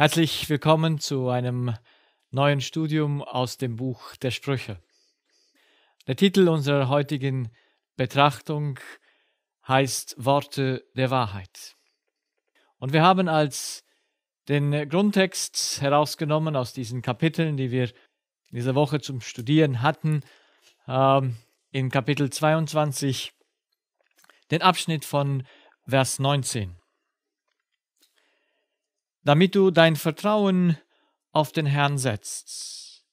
Herzlich willkommen zu einem neuen Studium aus dem Buch der Sprüche. Der Titel unserer heutigen Betrachtung heißt Worte der Wahrheit. Und wir haben als den Grundtext herausgenommen aus diesen Kapiteln, die wir in dieser Woche zum Studieren hatten, ähm, in Kapitel 22 den Abschnitt von Vers 19 damit du dein Vertrauen auf den Herrn setzt,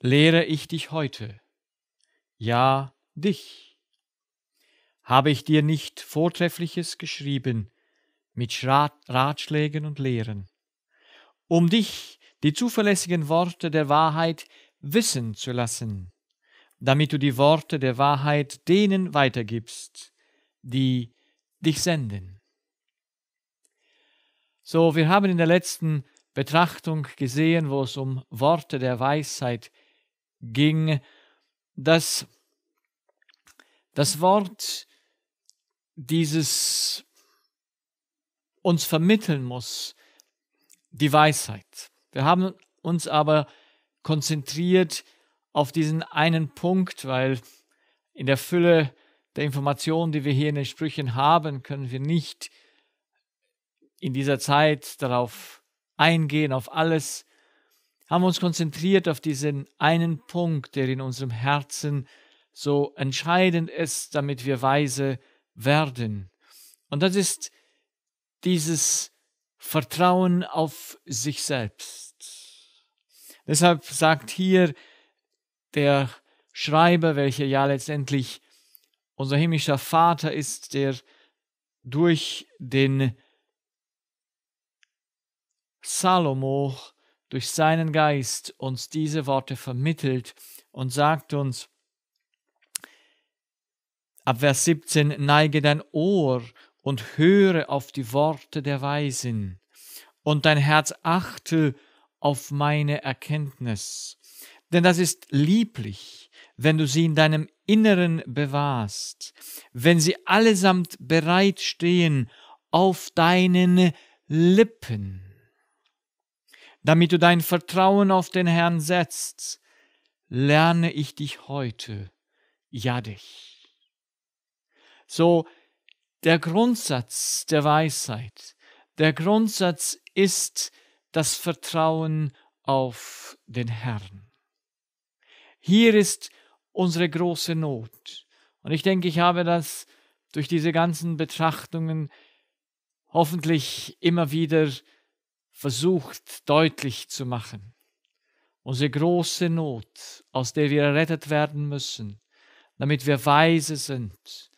lehre ich dich heute. Ja, dich. Habe ich dir nicht Vortreffliches geschrieben mit Ratschlägen und Lehren, um dich die zuverlässigen Worte der Wahrheit wissen zu lassen, damit du die Worte der Wahrheit denen weitergibst, die dich senden. So, wir haben in der letzten Betrachtung gesehen, wo es um Worte der Weisheit ging, dass das Wort dieses uns vermitteln muss, die Weisheit. Wir haben uns aber konzentriert auf diesen einen Punkt, weil in der Fülle der Informationen, die wir hier in den Sprüchen haben, können wir nicht äh, in dieser Zeit darauf eingehen, auf alles, haben wir uns konzentriert auf diesen einen Punkt, der in unserem Herzen so entscheidend ist, damit wir weise werden. Und das ist dieses Vertrauen auf sich selbst. Deshalb sagt hier der Schreiber, welcher ja letztendlich unser himmlischer Vater ist, der durch den Salomo durch seinen Geist uns diese Worte vermittelt und sagt uns, ab Vers 17, neige dein Ohr und höre auf die Worte der Weisen und dein Herz achte auf meine Erkenntnis. Denn das ist lieblich, wenn du sie in deinem Inneren bewahrst, wenn sie allesamt bereitstehen auf deinen Lippen damit du dein Vertrauen auf den Herrn setzt, lerne ich dich heute, ja dich. So, der Grundsatz der Weisheit, der Grundsatz ist das Vertrauen auf den Herrn. Hier ist unsere große Not. Und ich denke, ich habe das durch diese ganzen Betrachtungen hoffentlich immer wieder versucht deutlich zu machen. Unsere große Not, aus der wir errettet werden müssen, damit wir weise sind,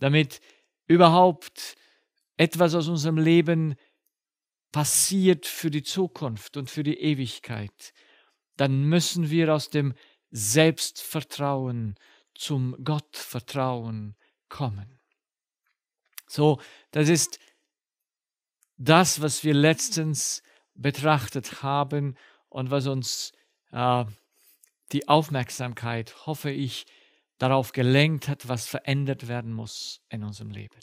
damit überhaupt etwas aus unserem Leben passiert für die Zukunft und für die Ewigkeit, dann müssen wir aus dem Selbstvertrauen zum Gottvertrauen kommen. So, das ist das, was wir letztens betrachtet haben und was uns äh, die Aufmerksamkeit, hoffe ich, darauf gelenkt hat, was verändert werden muss in unserem Leben.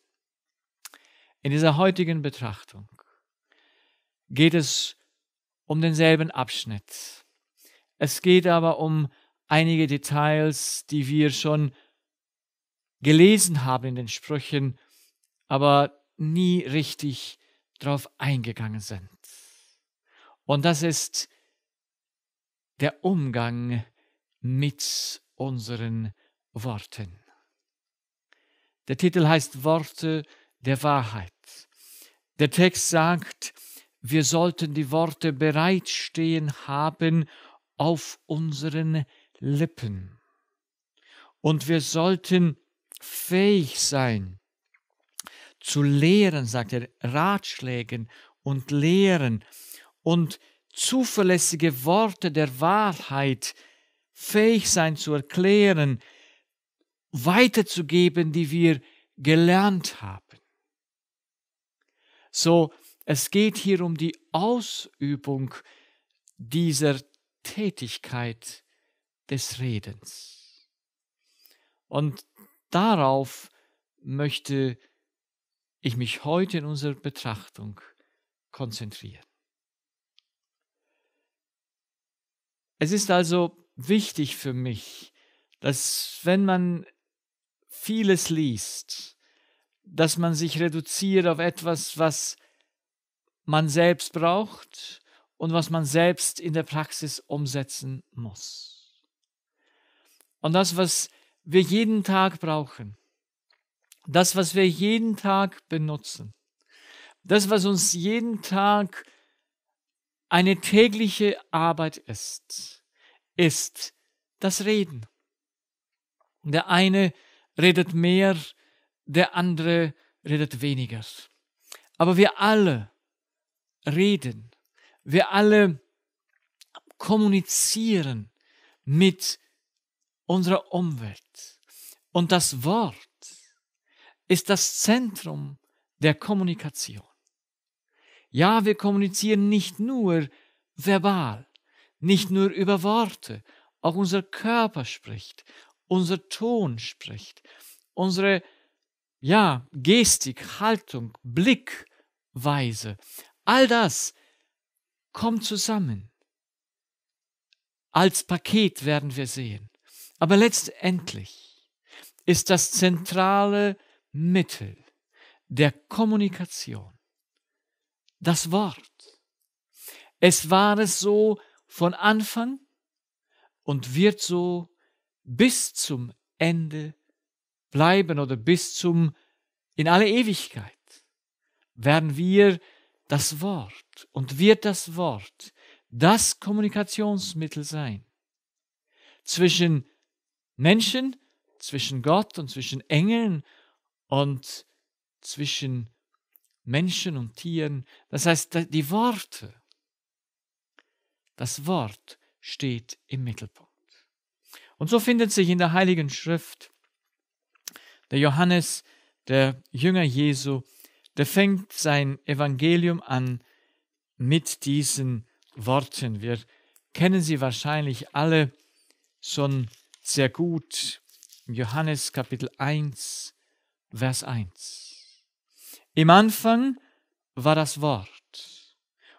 In dieser heutigen Betrachtung geht es um denselben Abschnitt. Es geht aber um einige Details, die wir schon gelesen haben in den Sprüchen, aber nie richtig darauf eingegangen sind. Und das ist der Umgang mit unseren Worten. Der Titel heißt Worte der Wahrheit. Der Text sagt, wir sollten die Worte bereitstehen haben auf unseren Lippen. Und wir sollten fähig sein zu lehren, sagt er, Ratschlägen und Lehren, und zuverlässige Worte der Wahrheit fähig sein zu erklären, weiterzugeben, die wir gelernt haben. So, es geht hier um die Ausübung dieser Tätigkeit des Redens. Und darauf möchte ich mich heute in unserer Betrachtung konzentrieren. Es ist also wichtig für mich, dass wenn man vieles liest, dass man sich reduziert auf etwas, was man selbst braucht und was man selbst in der Praxis umsetzen muss. Und das, was wir jeden Tag brauchen, das, was wir jeden Tag benutzen, das, was uns jeden Tag eine tägliche Arbeit ist, ist das Reden. Der eine redet mehr, der andere redet weniger. Aber wir alle reden, wir alle kommunizieren mit unserer Umwelt. Und das Wort ist das Zentrum der Kommunikation. Ja, wir kommunizieren nicht nur verbal, nicht nur über Worte, auch unser Körper spricht, unser Ton spricht, unsere ja, Gestik, Haltung, Blickweise, all das kommt zusammen. Als Paket werden wir sehen. Aber letztendlich ist das zentrale Mittel der Kommunikation das Wort. Es war es so von Anfang und wird so bis zum Ende bleiben oder bis zum in alle Ewigkeit werden wir das Wort und wird das Wort das Kommunikationsmittel sein zwischen Menschen, zwischen Gott und zwischen Engeln und zwischen Menschen. Menschen und Tieren. Das heißt, die Worte, das Wort steht im Mittelpunkt. Und so findet sich in der Heiligen Schrift der Johannes, der Jünger Jesu, der fängt sein Evangelium an mit diesen Worten. Wir kennen sie wahrscheinlich alle schon sehr gut. Johannes Kapitel 1, Vers 1. Im Anfang war das Wort.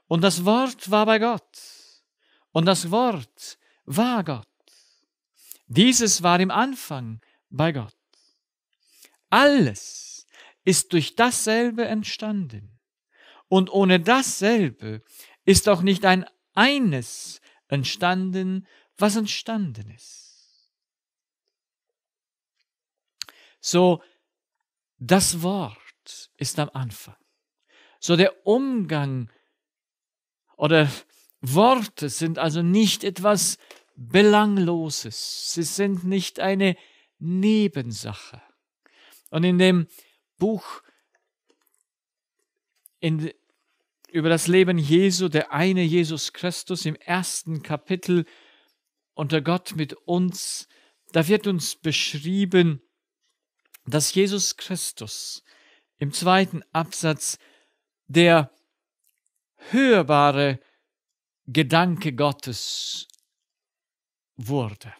Und das Wort war bei Gott. Und das Wort war Gott. Dieses war im Anfang bei Gott. Alles ist durch dasselbe entstanden. Und ohne dasselbe ist auch nicht ein eines entstanden, was entstanden ist. So, das Wort ist am Anfang. So der Umgang oder Worte sind also nicht etwas Belangloses. Sie sind nicht eine Nebensache. Und in dem Buch in, über das Leben Jesu, der eine Jesus Christus im ersten Kapitel unter Gott mit uns, da wird uns beschrieben, dass Jesus Christus im zweiten Absatz der hörbare Gedanke Gottes wurde.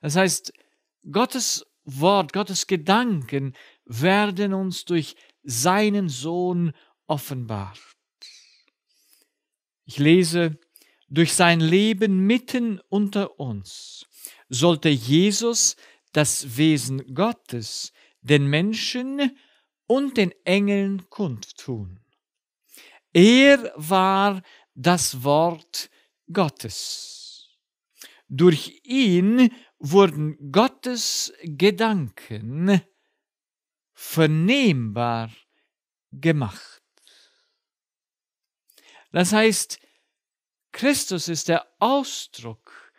Das heißt, Gottes Wort, Gottes Gedanken werden uns durch seinen Sohn offenbart. Ich lese, durch sein Leben mitten unter uns sollte Jesus das Wesen Gottes den Menschen und den Engeln kundtun. Er war das Wort Gottes. Durch ihn wurden Gottes Gedanken vernehmbar gemacht. Das heißt, Christus ist der Ausdruck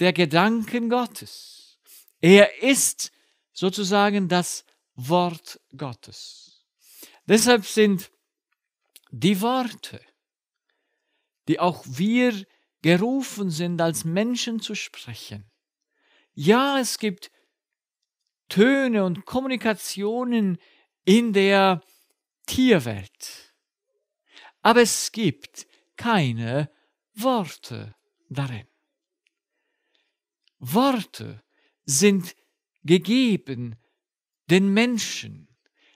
der Gedanken Gottes. Er ist sozusagen das Wort Gottes. Deshalb sind die Worte, die auch wir gerufen sind, als Menschen zu sprechen. Ja, es gibt Töne und Kommunikationen in der Tierwelt, aber es gibt keine Worte darin. Worte sind gegeben den Menschen.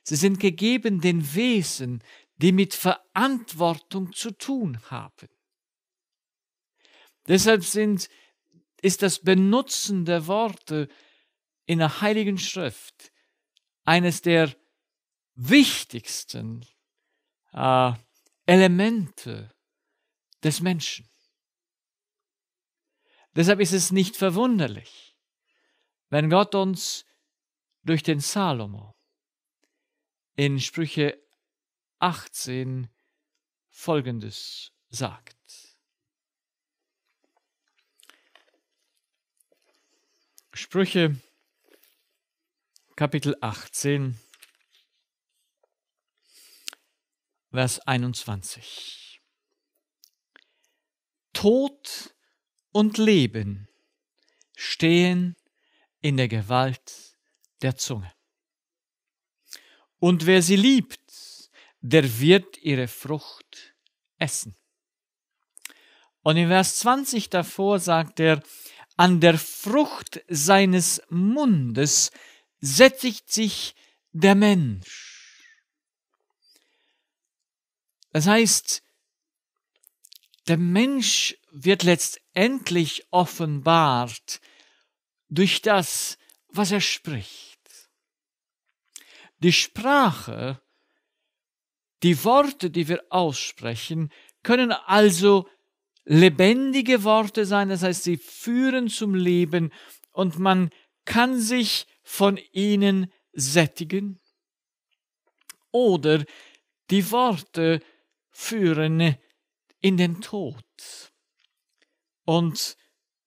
Sie sind gegeben den Wesen, die mit Verantwortung zu tun haben. Deshalb sind, ist das Benutzen der Worte in der Heiligen Schrift eines der wichtigsten äh, Elemente des Menschen. Deshalb ist es nicht verwunderlich, wenn Gott uns durch den Salomo. In Sprüche 18 folgendes sagt. Sprüche Kapitel 18 Vers 21 Tod und Leben stehen in der Gewalt der Zunge. Und wer sie liebt, der wird ihre Frucht essen. Und in Vers 20 davor sagt er, an der Frucht seines Mundes sättigt sich der Mensch. Das heißt, der Mensch wird letztendlich offenbart durch das, was er spricht. Die Sprache, die Worte, die wir aussprechen, können also lebendige Worte sein, das heißt, sie führen zum Leben und man kann sich von ihnen sättigen. Oder die Worte führen in den Tod. Und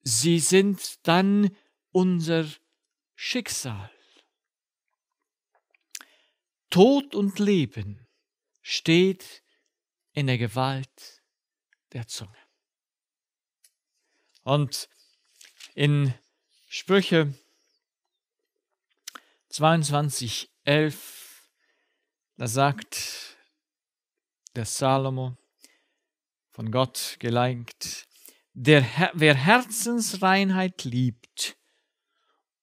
sie sind dann unser Schicksal. Tod und Leben steht in der Gewalt der Zunge. Und in Sprüche 22, 11, da sagt der Salomo, von Gott gelenkt, der, wer Herzensreinheit liebt,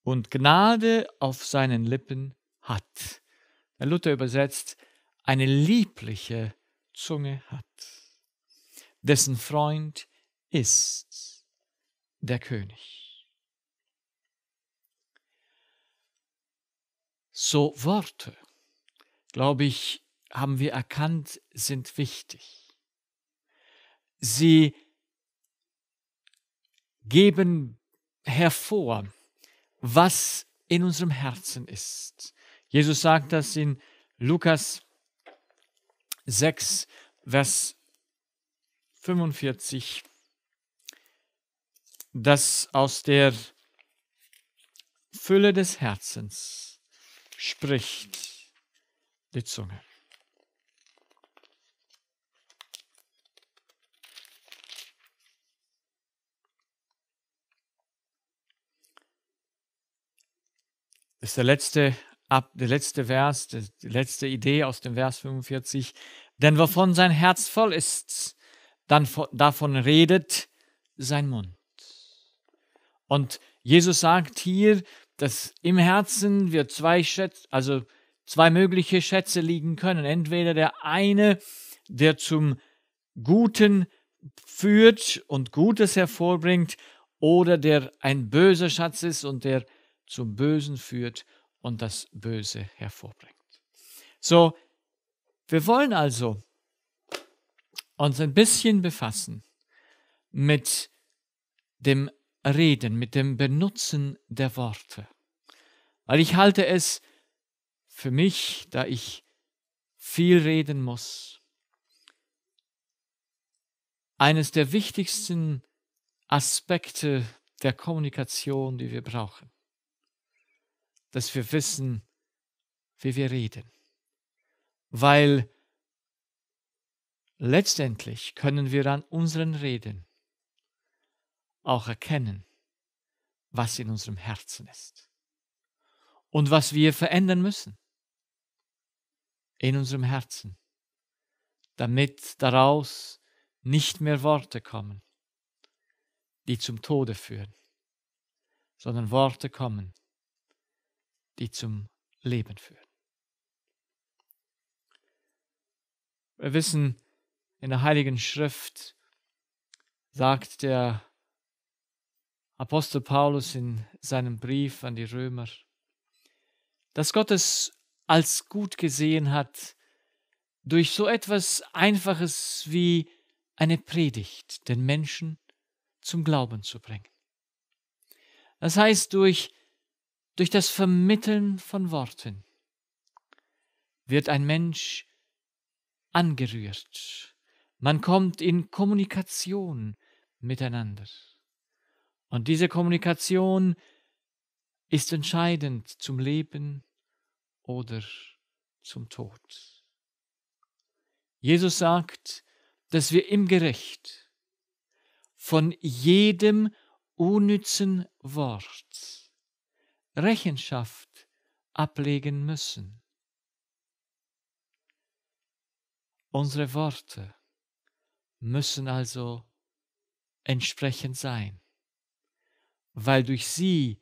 und Gnade auf seinen Lippen hat. Der Luther übersetzt, eine liebliche Zunge hat, dessen Freund ist der König. So Worte, glaube ich, haben wir erkannt, sind wichtig. Sie geben hervor, was in unserem Herzen ist. Jesus sagt das in Lukas 6, Vers 45, dass aus der Fülle des Herzens spricht die Zunge. ist der letzte, ab, der letzte Vers, die letzte Idee aus dem Vers 45. Denn wovon sein Herz voll ist, dann davon redet sein Mund. Und Jesus sagt hier, dass im Herzen wir zwei Schätze, also zwei mögliche Schätze liegen können. Entweder der eine, der zum Guten führt und Gutes hervorbringt, oder der ein böser Schatz ist und der zum Bösen führt und das Böse hervorbringt. So, wir wollen also uns ein bisschen befassen mit dem Reden, mit dem Benutzen der Worte. Weil ich halte es für mich, da ich viel reden muss, eines der wichtigsten Aspekte der Kommunikation, die wir brauchen dass wir wissen, wie wir reden. Weil letztendlich können wir an unseren Reden auch erkennen, was in unserem Herzen ist und was wir verändern müssen in unserem Herzen, damit daraus nicht mehr Worte kommen, die zum Tode führen, sondern Worte kommen, die die zum Leben führen. Wir wissen, in der Heiligen Schrift sagt der Apostel Paulus in seinem Brief an die Römer, dass Gott es als gut gesehen hat, durch so etwas Einfaches wie eine Predigt den Menschen zum Glauben zu bringen. Das heißt, durch durch das Vermitteln von Worten wird ein Mensch angerührt. Man kommt in Kommunikation miteinander. Und diese Kommunikation ist entscheidend zum Leben oder zum Tod. Jesus sagt, dass wir im Gerecht von jedem unnützen Wort Rechenschaft ablegen müssen. Unsere Worte müssen also entsprechend sein, weil durch sie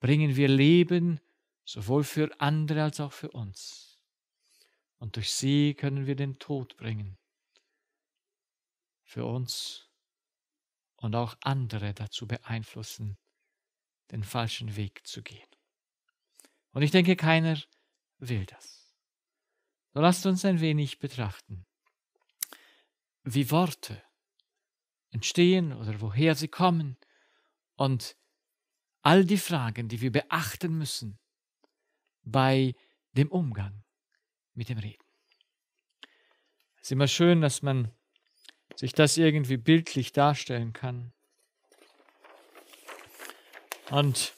bringen wir Leben sowohl für andere als auch für uns. Und durch sie können wir den Tod bringen, für uns und auch andere dazu beeinflussen, den falschen Weg zu gehen. Und ich denke, keiner will das. So lasst uns ein wenig betrachten, wie Worte entstehen oder woher sie kommen und all die Fragen, die wir beachten müssen bei dem Umgang mit dem Reden. Es ist immer schön, dass man sich das irgendwie bildlich darstellen kann. Und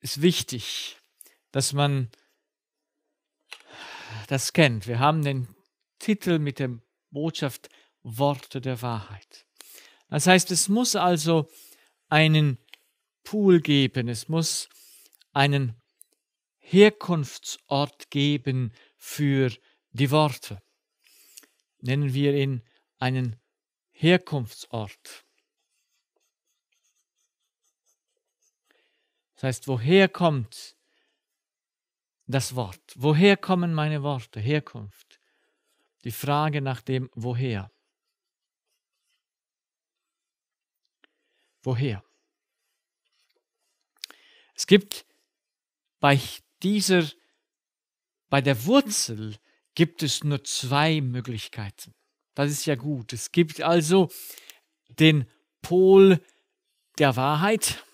es ist wichtig, dass man das kennt. Wir haben den Titel mit der Botschaft Worte der Wahrheit. Das heißt, es muss also einen Pool geben, es muss einen Herkunftsort geben für die Worte. Nennen wir ihn einen Herkunftsort. Das heißt, woher kommt das Wort? Woher kommen meine Worte? Herkunft. Die Frage nach dem Woher. Woher? Es gibt bei dieser, bei der Wurzel gibt es nur zwei Möglichkeiten. Das ist ja gut. Es gibt also den Pol der Wahrheit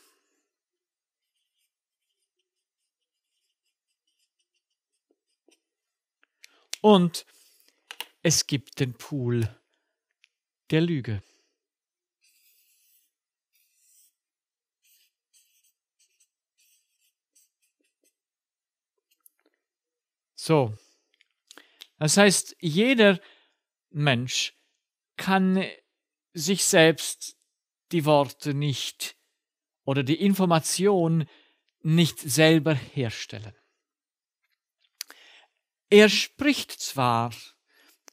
Und es gibt den Pool der Lüge. So. Das heißt, jeder Mensch kann sich selbst die Worte nicht oder die Information nicht selber herstellen. Er spricht zwar,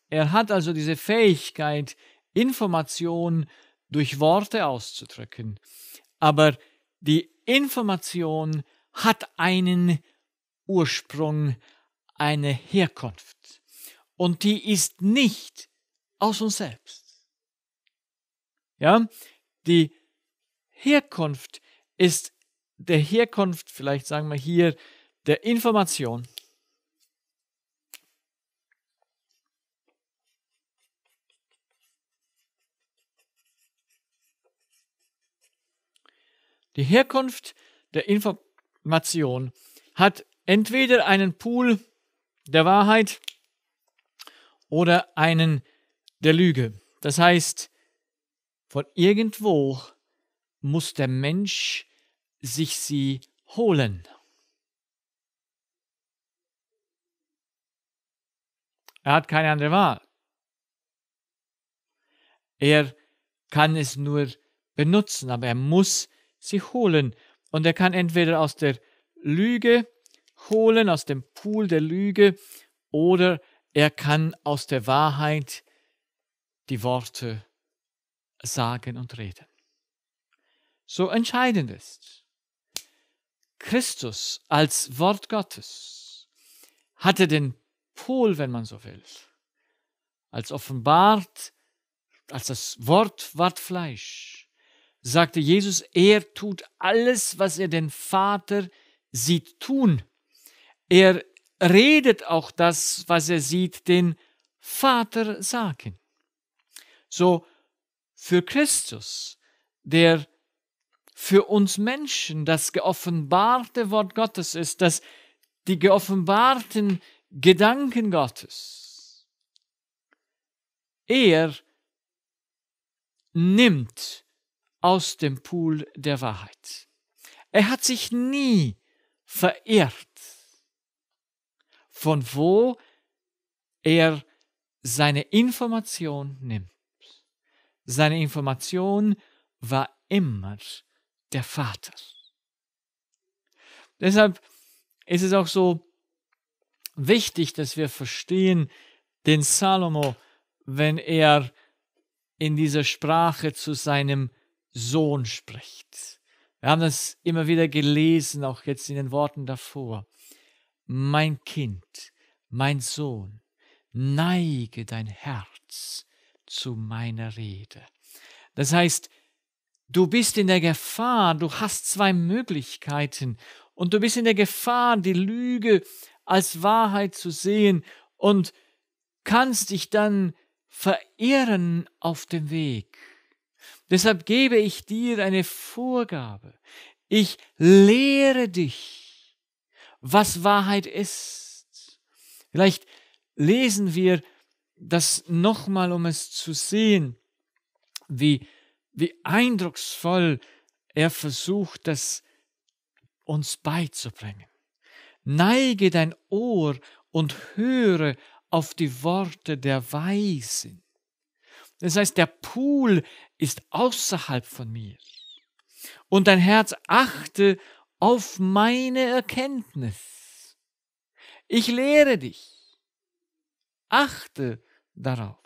er hat also diese Fähigkeit, Information durch Worte auszudrücken, aber die Information hat einen Ursprung, eine Herkunft. Und die ist nicht aus uns selbst. Ja, die Herkunft ist der Herkunft, vielleicht sagen wir hier, der Information Die Herkunft der Information hat entweder einen Pool der Wahrheit oder einen der Lüge. Das heißt, von irgendwo muss der Mensch sich sie holen. Er hat keine andere Wahl. Er kann es nur benutzen, aber er muss sie holen. Und er kann entweder aus der Lüge holen, aus dem Pool der Lüge, oder er kann aus der Wahrheit die Worte sagen und reden. So entscheidend ist, Christus als Wort Gottes hatte den Pol, wenn man so will, als offenbart, als das Wort ward Fleisch sagte Jesus, er tut alles, was er den Vater sieht tun. Er redet auch das, was er sieht, den Vater sagen. So für Christus, der für uns Menschen das geoffenbarte Wort Gottes ist, dass die geoffenbarten Gedanken Gottes. Er nimmt aus dem Pool der Wahrheit. Er hat sich nie verirrt, von wo er seine Information nimmt. Seine Information war immer der Vater. Deshalb ist es auch so wichtig, dass wir verstehen, den Salomo, wenn er in dieser Sprache zu seinem Sohn spricht. Wir haben das immer wieder gelesen, auch jetzt in den Worten davor. Mein Kind, mein Sohn, neige dein Herz zu meiner Rede. Das heißt, du bist in der Gefahr, du hast zwei Möglichkeiten und du bist in der Gefahr, die Lüge als Wahrheit zu sehen und kannst dich dann verirren auf dem Weg. Deshalb gebe ich dir eine Vorgabe. Ich lehre dich, was Wahrheit ist. Vielleicht lesen wir das nochmal, um es zu sehen, wie, wie eindrucksvoll er versucht, das uns beizubringen. Neige dein Ohr und höre auf die Worte der Weisen. Das heißt, der Pool ist außerhalb von mir. Und dein Herz achte auf meine Erkenntnis. Ich lehre dich. Achte darauf.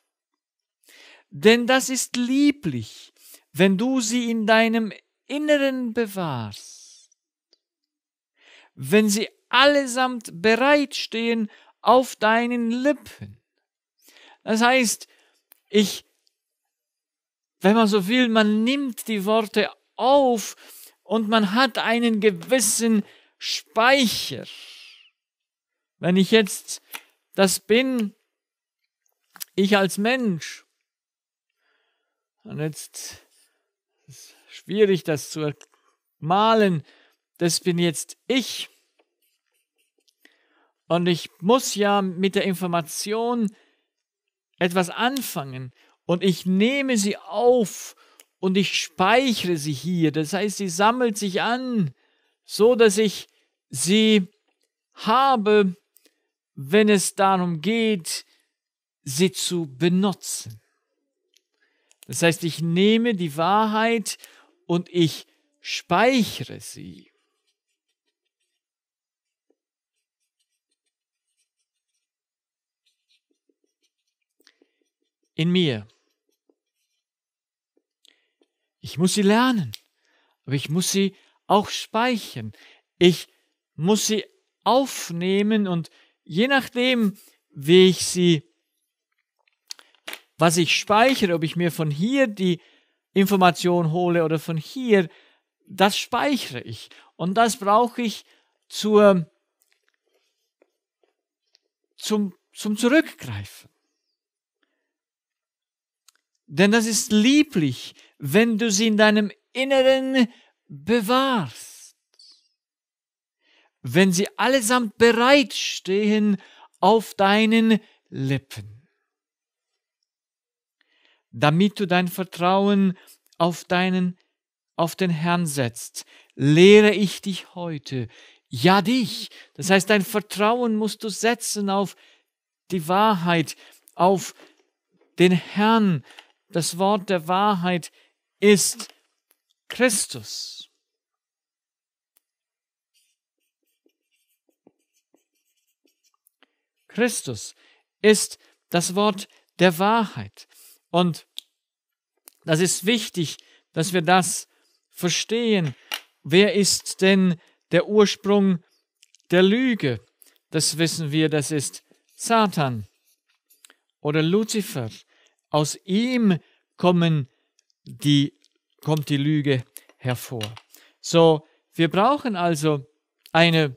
Denn das ist lieblich, wenn du sie in deinem Inneren bewahrst. Wenn sie allesamt bereitstehen auf deinen Lippen. Das heißt, ich wenn man so will, man nimmt die Worte auf und man hat einen gewissen Speicher. Wenn ich jetzt das bin, ich als Mensch, und jetzt ist es schwierig, das zu malen, das bin jetzt ich. Und ich muss ja mit der Information etwas anfangen und ich nehme sie auf und ich speichere sie hier. Das heißt, sie sammelt sich an, so dass ich sie habe, wenn es darum geht, sie zu benutzen. Das heißt, ich nehme die Wahrheit und ich speichere sie. In mir. Ich muss sie lernen, aber ich muss sie auch speichern. Ich muss sie aufnehmen und je nachdem, wie ich sie, was ich speichere, ob ich mir von hier die Information hole oder von hier, das speichere ich. Und das brauche ich zur, zum, zum Zurückgreifen. Denn das ist lieblich, wenn du sie in deinem Inneren bewahrst. Wenn sie allesamt bereitstehen auf deinen Lippen. Damit du dein Vertrauen auf deinen, auf den Herrn setzt, lehre ich dich heute, ja dich. Das heißt, dein Vertrauen musst du setzen auf die Wahrheit, auf den Herrn, das Wort der Wahrheit ist Christus. Christus ist das Wort der Wahrheit. Und das ist wichtig, dass wir das verstehen. Wer ist denn der Ursprung der Lüge? Das wissen wir, das ist Satan oder Luzifer aus ihm kommen die, kommt die Lüge hervor. So, wir brauchen also eine,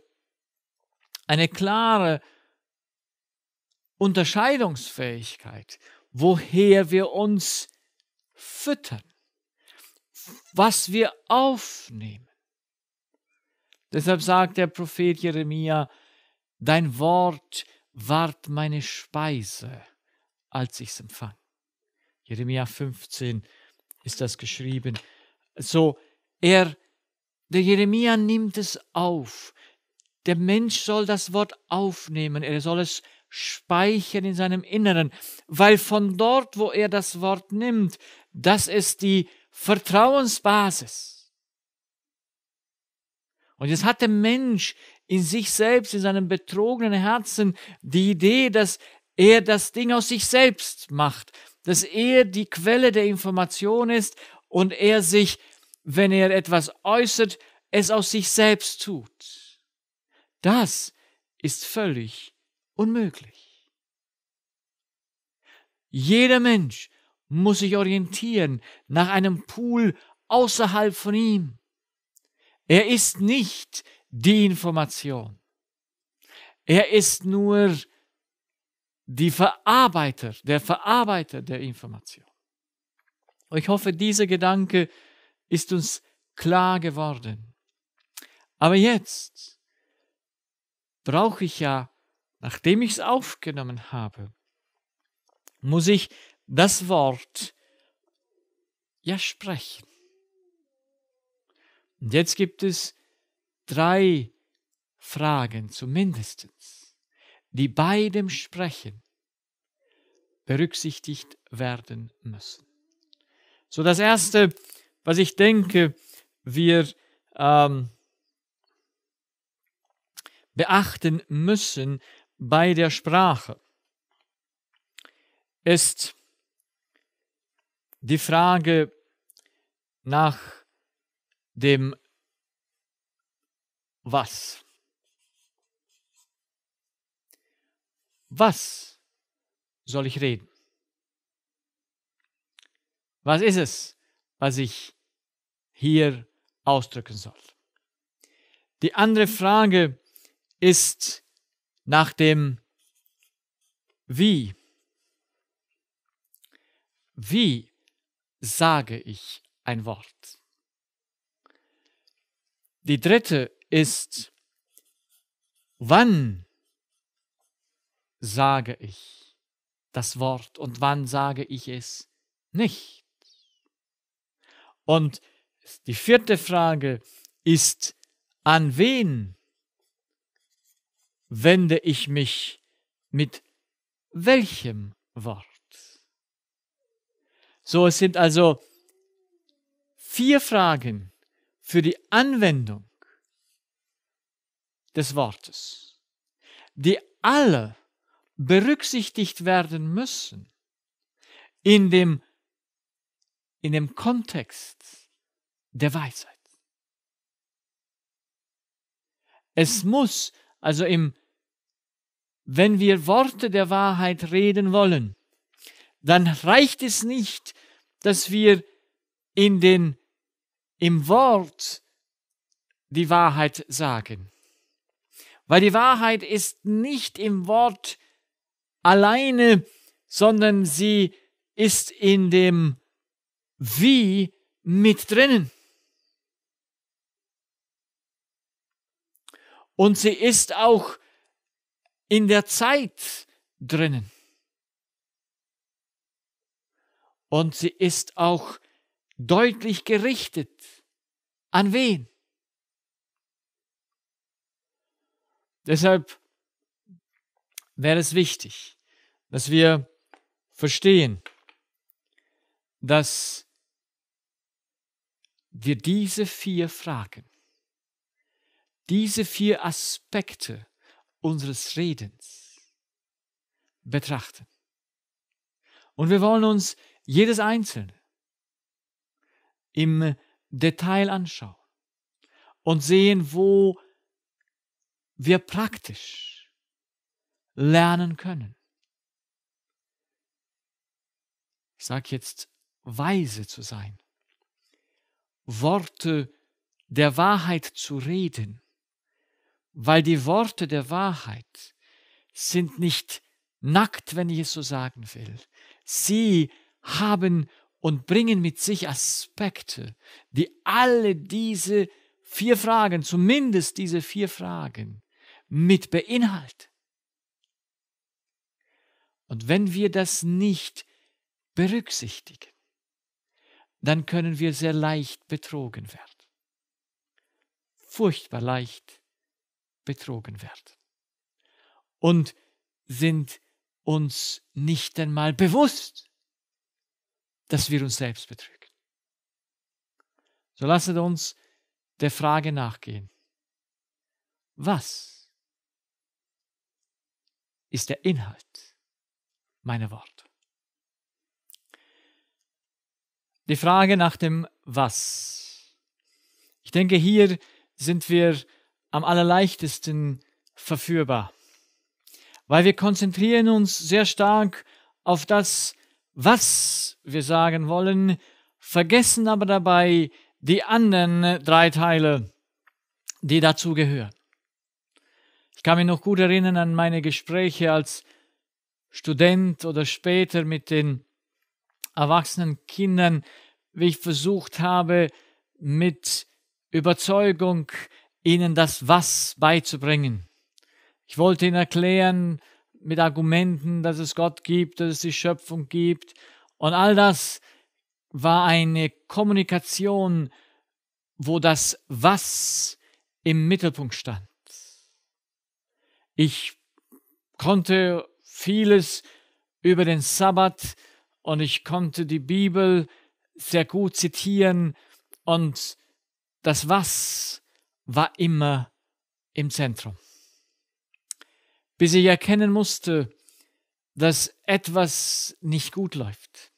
eine klare Unterscheidungsfähigkeit, woher wir uns füttern, was wir aufnehmen. Deshalb sagt der Prophet Jeremia, dein Wort ward meine Speise, als ich es empfang. Jeremia 15 ist das geschrieben. So, er, der Jeremia nimmt es auf. Der Mensch soll das Wort aufnehmen, er soll es speichern in seinem Inneren, weil von dort, wo er das Wort nimmt, das ist die Vertrauensbasis. Und jetzt hat der Mensch in sich selbst, in seinem betrogenen Herzen, die Idee, dass er das Ding aus sich selbst macht, dass er die Quelle der Information ist und er sich, wenn er etwas äußert, es aus sich selbst tut. Das ist völlig unmöglich. Jeder Mensch muss sich orientieren nach einem Pool außerhalb von ihm. Er ist nicht die Information. Er ist nur die Verarbeiter, der Verarbeiter der Information. Und ich hoffe, dieser Gedanke ist uns klar geworden. Aber jetzt brauche ich ja, nachdem ich es aufgenommen habe, muss ich das Wort ja sprechen. Und jetzt gibt es drei Fragen zumindestens die bei dem Sprechen berücksichtigt werden müssen. So das Erste, was ich denke, wir ähm, beachten müssen bei der Sprache, ist die Frage nach dem Was. was soll ich reden? Was ist es, was ich hier ausdrücken soll? Die andere Frage ist nach dem Wie. Wie sage ich ein Wort? Die dritte ist, wann sage ich das Wort und wann sage ich es nicht? Und die vierte Frage ist, an wen wende ich mich mit welchem Wort? So, es sind also vier Fragen für die Anwendung des Wortes, die alle berücksichtigt werden müssen in dem, in dem Kontext der Weisheit. Es muss also im, wenn wir Worte der Wahrheit reden wollen, dann reicht es nicht, dass wir in den, im Wort die Wahrheit sagen. Weil die Wahrheit ist nicht im Wort alleine, sondern sie ist in dem Wie mit drinnen. Und sie ist auch in der Zeit drinnen. Und sie ist auch deutlich gerichtet. An wen? Deshalb wäre es wichtig, dass wir verstehen, dass wir diese vier Fragen, diese vier Aspekte unseres Redens betrachten. Und wir wollen uns jedes einzelne im Detail anschauen und sehen, wo wir praktisch lernen können. Ich sage jetzt, weise zu sein, Worte der Wahrheit zu reden, weil die Worte der Wahrheit sind nicht nackt, wenn ich es so sagen will. Sie haben und bringen mit sich Aspekte, die alle diese vier Fragen, zumindest diese vier Fragen, mit beinhalten. Und wenn wir das nicht berücksichtigen, dann können wir sehr leicht betrogen werden. Furchtbar leicht betrogen werden. Und sind uns nicht einmal bewusst, dass wir uns selbst betrügen. So lasset uns der Frage nachgehen. Was ist der Inhalt meine Worte. Die Frage nach dem Was. Ich denke, hier sind wir am allerleichtesten verführbar, weil wir konzentrieren uns sehr stark auf das, was wir sagen wollen, vergessen aber dabei die anderen drei Teile, die dazu gehören. Ich kann mich noch gut erinnern an meine Gespräche als Student oder später mit den erwachsenen Kindern, wie ich versucht habe, mit Überzeugung ihnen das Was beizubringen. Ich wollte ihnen erklären mit Argumenten, dass es Gott gibt, dass es die Schöpfung gibt. Und all das war eine Kommunikation, wo das Was im Mittelpunkt stand. Ich konnte vieles über den Sabbat und ich konnte die Bibel sehr gut zitieren und das Was war immer im Zentrum. Bis ich erkennen musste, dass etwas nicht gut läuft.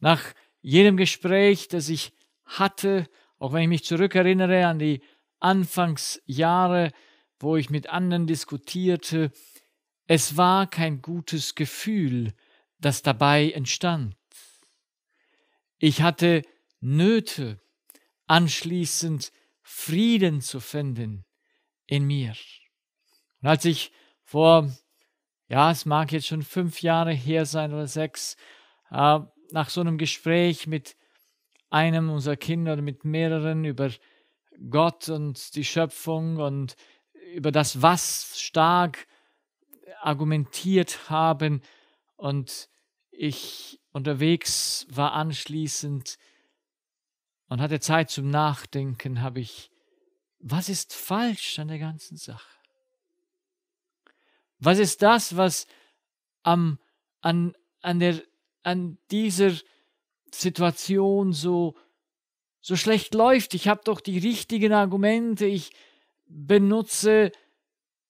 Nach jedem Gespräch, das ich hatte, auch wenn ich mich zurückerinnere an die Anfangsjahre, wo ich mit anderen diskutierte, es war kein gutes Gefühl, das dabei entstand. Ich hatte Nöte, anschließend Frieden zu finden in mir. Und als ich vor, ja, es mag jetzt schon fünf Jahre her sein oder sechs, äh, nach so einem Gespräch mit einem unserer Kinder oder mit mehreren über Gott und die Schöpfung und über das, was stark argumentiert haben und ich unterwegs war anschließend und hatte Zeit zum Nachdenken, habe ich, was ist falsch an der ganzen Sache? Was ist das, was am, an, an, der, an dieser Situation so, so schlecht läuft? Ich habe doch die richtigen Argumente, ich benutze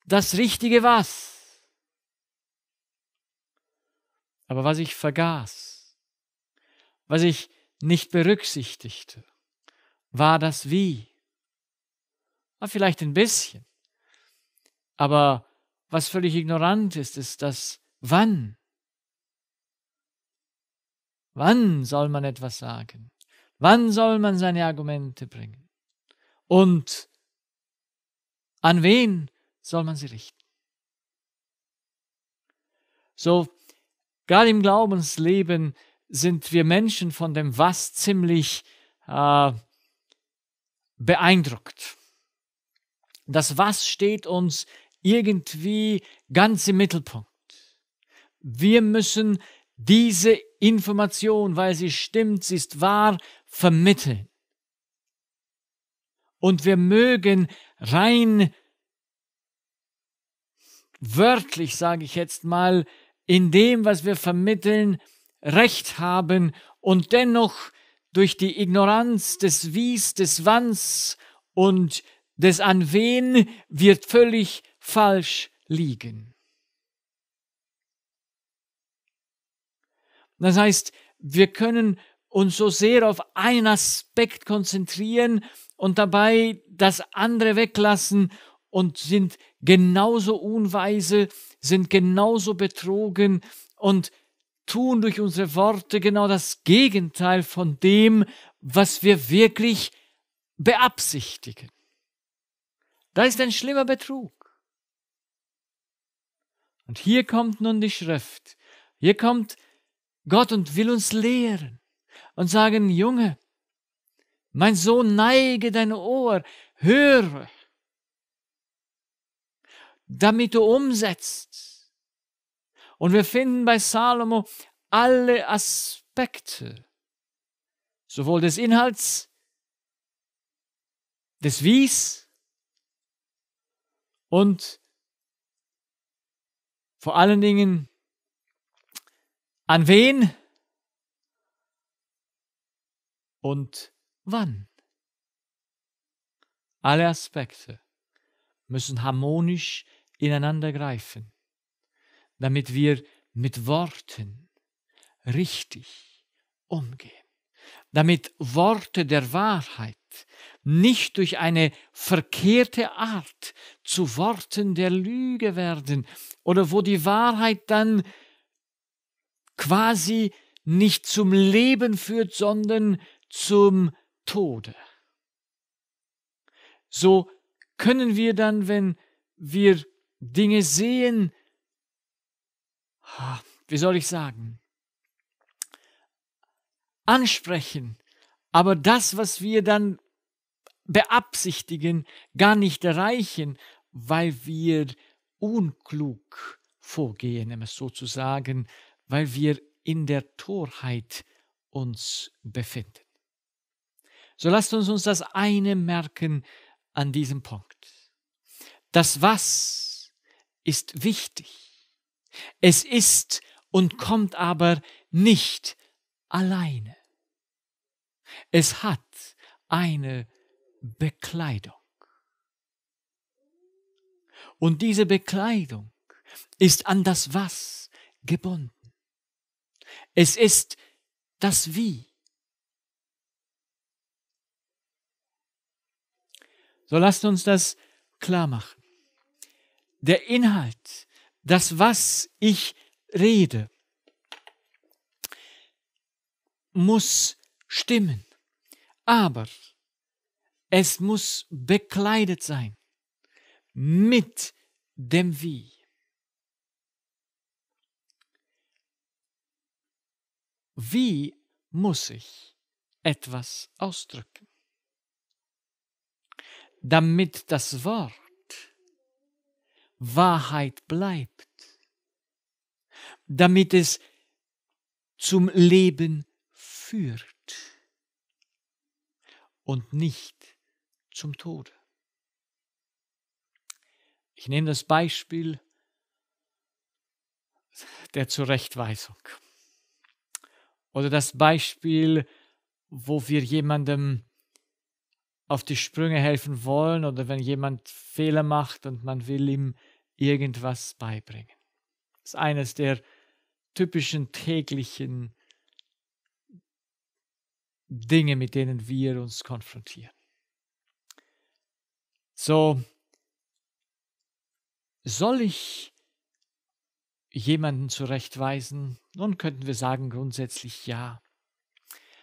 das richtige was. aber was ich vergaß, was ich nicht berücksichtigte, war das Wie. War ah, vielleicht ein bisschen, aber was völlig ignorant ist, ist das Wann. Wann soll man etwas sagen? Wann soll man seine Argumente bringen? Und an wen soll man sie richten? So Gerade im Glaubensleben sind wir Menschen von dem Was ziemlich äh, beeindruckt. Das Was steht uns irgendwie ganz im Mittelpunkt. Wir müssen diese Information, weil sie stimmt, sie ist wahr, vermitteln. Und wir mögen rein wörtlich, sage ich jetzt mal, in dem, was wir vermitteln, Recht haben und dennoch durch die Ignoranz des Wies, des Wanns und des An wen wird völlig falsch liegen. Das heißt, wir können uns so sehr auf einen Aspekt konzentrieren und dabei das andere weglassen und sind genauso unweise, sind genauso betrogen und tun durch unsere Worte genau das Gegenteil von dem, was wir wirklich beabsichtigen. Da ist ein schlimmer Betrug. Und hier kommt nun die Schrift. Hier kommt Gott und will uns lehren und sagen, Junge, mein Sohn, neige dein Ohr, höre damit du umsetzt. Und wir finden bei Salomo alle Aspekte, sowohl des Inhalts, des Wies und vor allen Dingen an wen und wann. Alle Aspekte müssen harmonisch ineinander greifen, damit wir mit Worten richtig umgehen, damit Worte der Wahrheit nicht durch eine verkehrte Art zu Worten der Lüge werden oder wo die Wahrheit dann quasi nicht zum Leben führt, sondern zum Tode. So können wir dann, wenn wir Dinge sehen, wie soll ich sagen, ansprechen, aber das, was wir dann beabsichtigen, gar nicht erreichen, weil wir unklug vorgehen, um es so zu sagen, weil wir in der Torheit uns befinden. So lasst uns uns das eine merken an diesem Punkt. Das Was ist wichtig. Es ist und kommt aber nicht alleine. Es hat eine Bekleidung. Und diese Bekleidung ist an das Was gebunden. Es ist das Wie. So lasst uns das klar machen der Inhalt, das, was ich rede, muss stimmen. Aber es muss bekleidet sein mit dem Wie. Wie muss ich etwas ausdrücken? Damit das Wort Wahrheit bleibt, damit es zum Leben führt und nicht zum Tode. Ich nehme das Beispiel der Zurechtweisung oder das Beispiel, wo wir jemandem auf die Sprünge helfen wollen oder wenn jemand Fehler macht und man will ihm irgendwas beibringen. Das ist eines der typischen täglichen Dinge, mit denen wir uns konfrontieren. So, soll ich jemanden zurechtweisen? Nun könnten wir sagen grundsätzlich ja.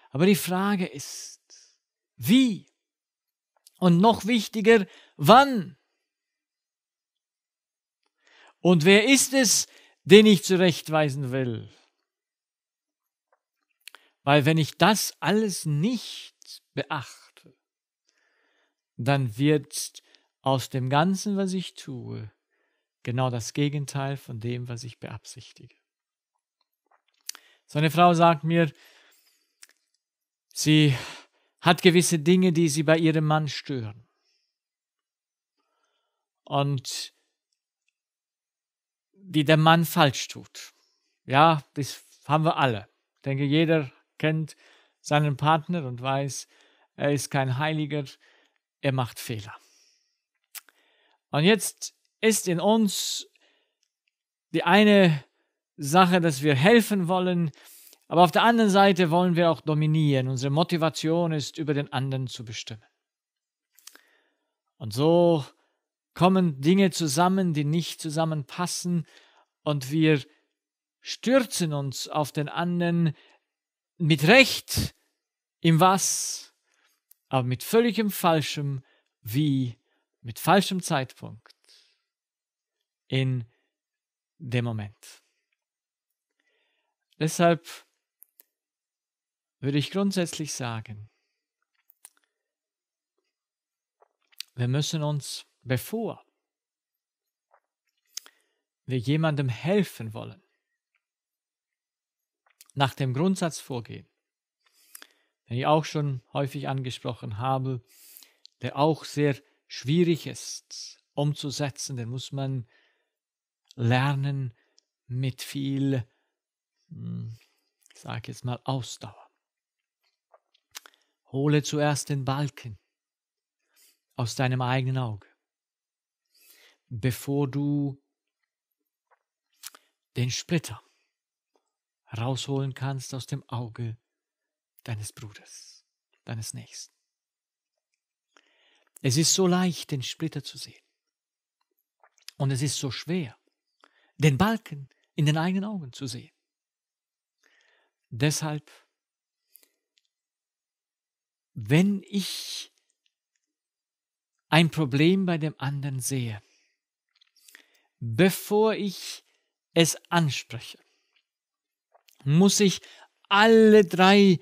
Aber die Frage ist, wie und noch wichtiger, wann? Und wer ist es, den ich zurechtweisen will? Weil wenn ich das alles nicht beachte, dann wird aus dem Ganzen, was ich tue, genau das Gegenteil von dem, was ich beabsichtige. So eine Frau sagt mir, sie hat gewisse Dinge, die sie bei ihrem Mann stören. Und die der Mann falsch tut. Ja, das haben wir alle. Ich denke, jeder kennt seinen Partner und weiß, er ist kein Heiliger, er macht Fehler. Und jetzt ist in uns die eine Sache, dass wir helfen wollen, aber auf der anderen Seite wollen wir auch dominieren. Unsere Motivation ist, über den anderen zu bestimmen. Und so kommen Dinge zusammen, die nicht zusammenpassen, und wir stürzen uns auf den anderen mit Recht im Was, aber mit völligem Falschem wie, mit falschem Zeitpunkt in dem Moment. Deshalb würde ich grundsätzlich sagen, wir müssen uns, bevor wir jemandem helfen wollen, nach dem Grundsatz vorgehen, den ich auch schon häufig angesprochen habe, der auch sehr schwierig ist umzusetzen, den muss man lernen mit viel, hm, ich sage jetzt mal, Ausdauer. Hole zuerst den Balken aus deinem eigenen Auge, bevor du den Splitter rausholen kannst aus dem Auge deines Bruders, deines Nächsten. Es ist so leicht, den Splitter zu sehen. Und es ist so schwer, den Balken in den eigenen Augen zu sehen. Deshalb wenn ich ein Problem bei dem anderen sehe, bevor ich es anspreche, muss ich alle drei,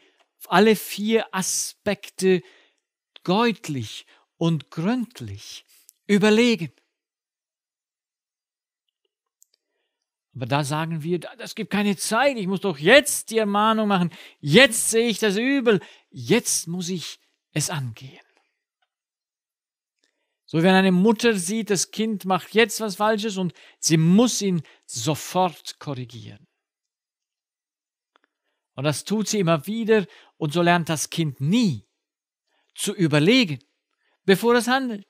alle vier Aspekte deutlich und gründlich überlegen. Aber da sagen wir, das gibt keine Zeit, ich muss doch jetzt die Ermahnung machen, jetzt sehe ich das Übel, jetzt muss ich es angehen. So wenn eine Mutter sieht, das Kind macht jetzt was Falsches und sie muss ihn sofort korrigieren. Und das tut sie immer wieder und so lernt das Kind nie zu überlegen, bevor es handelt.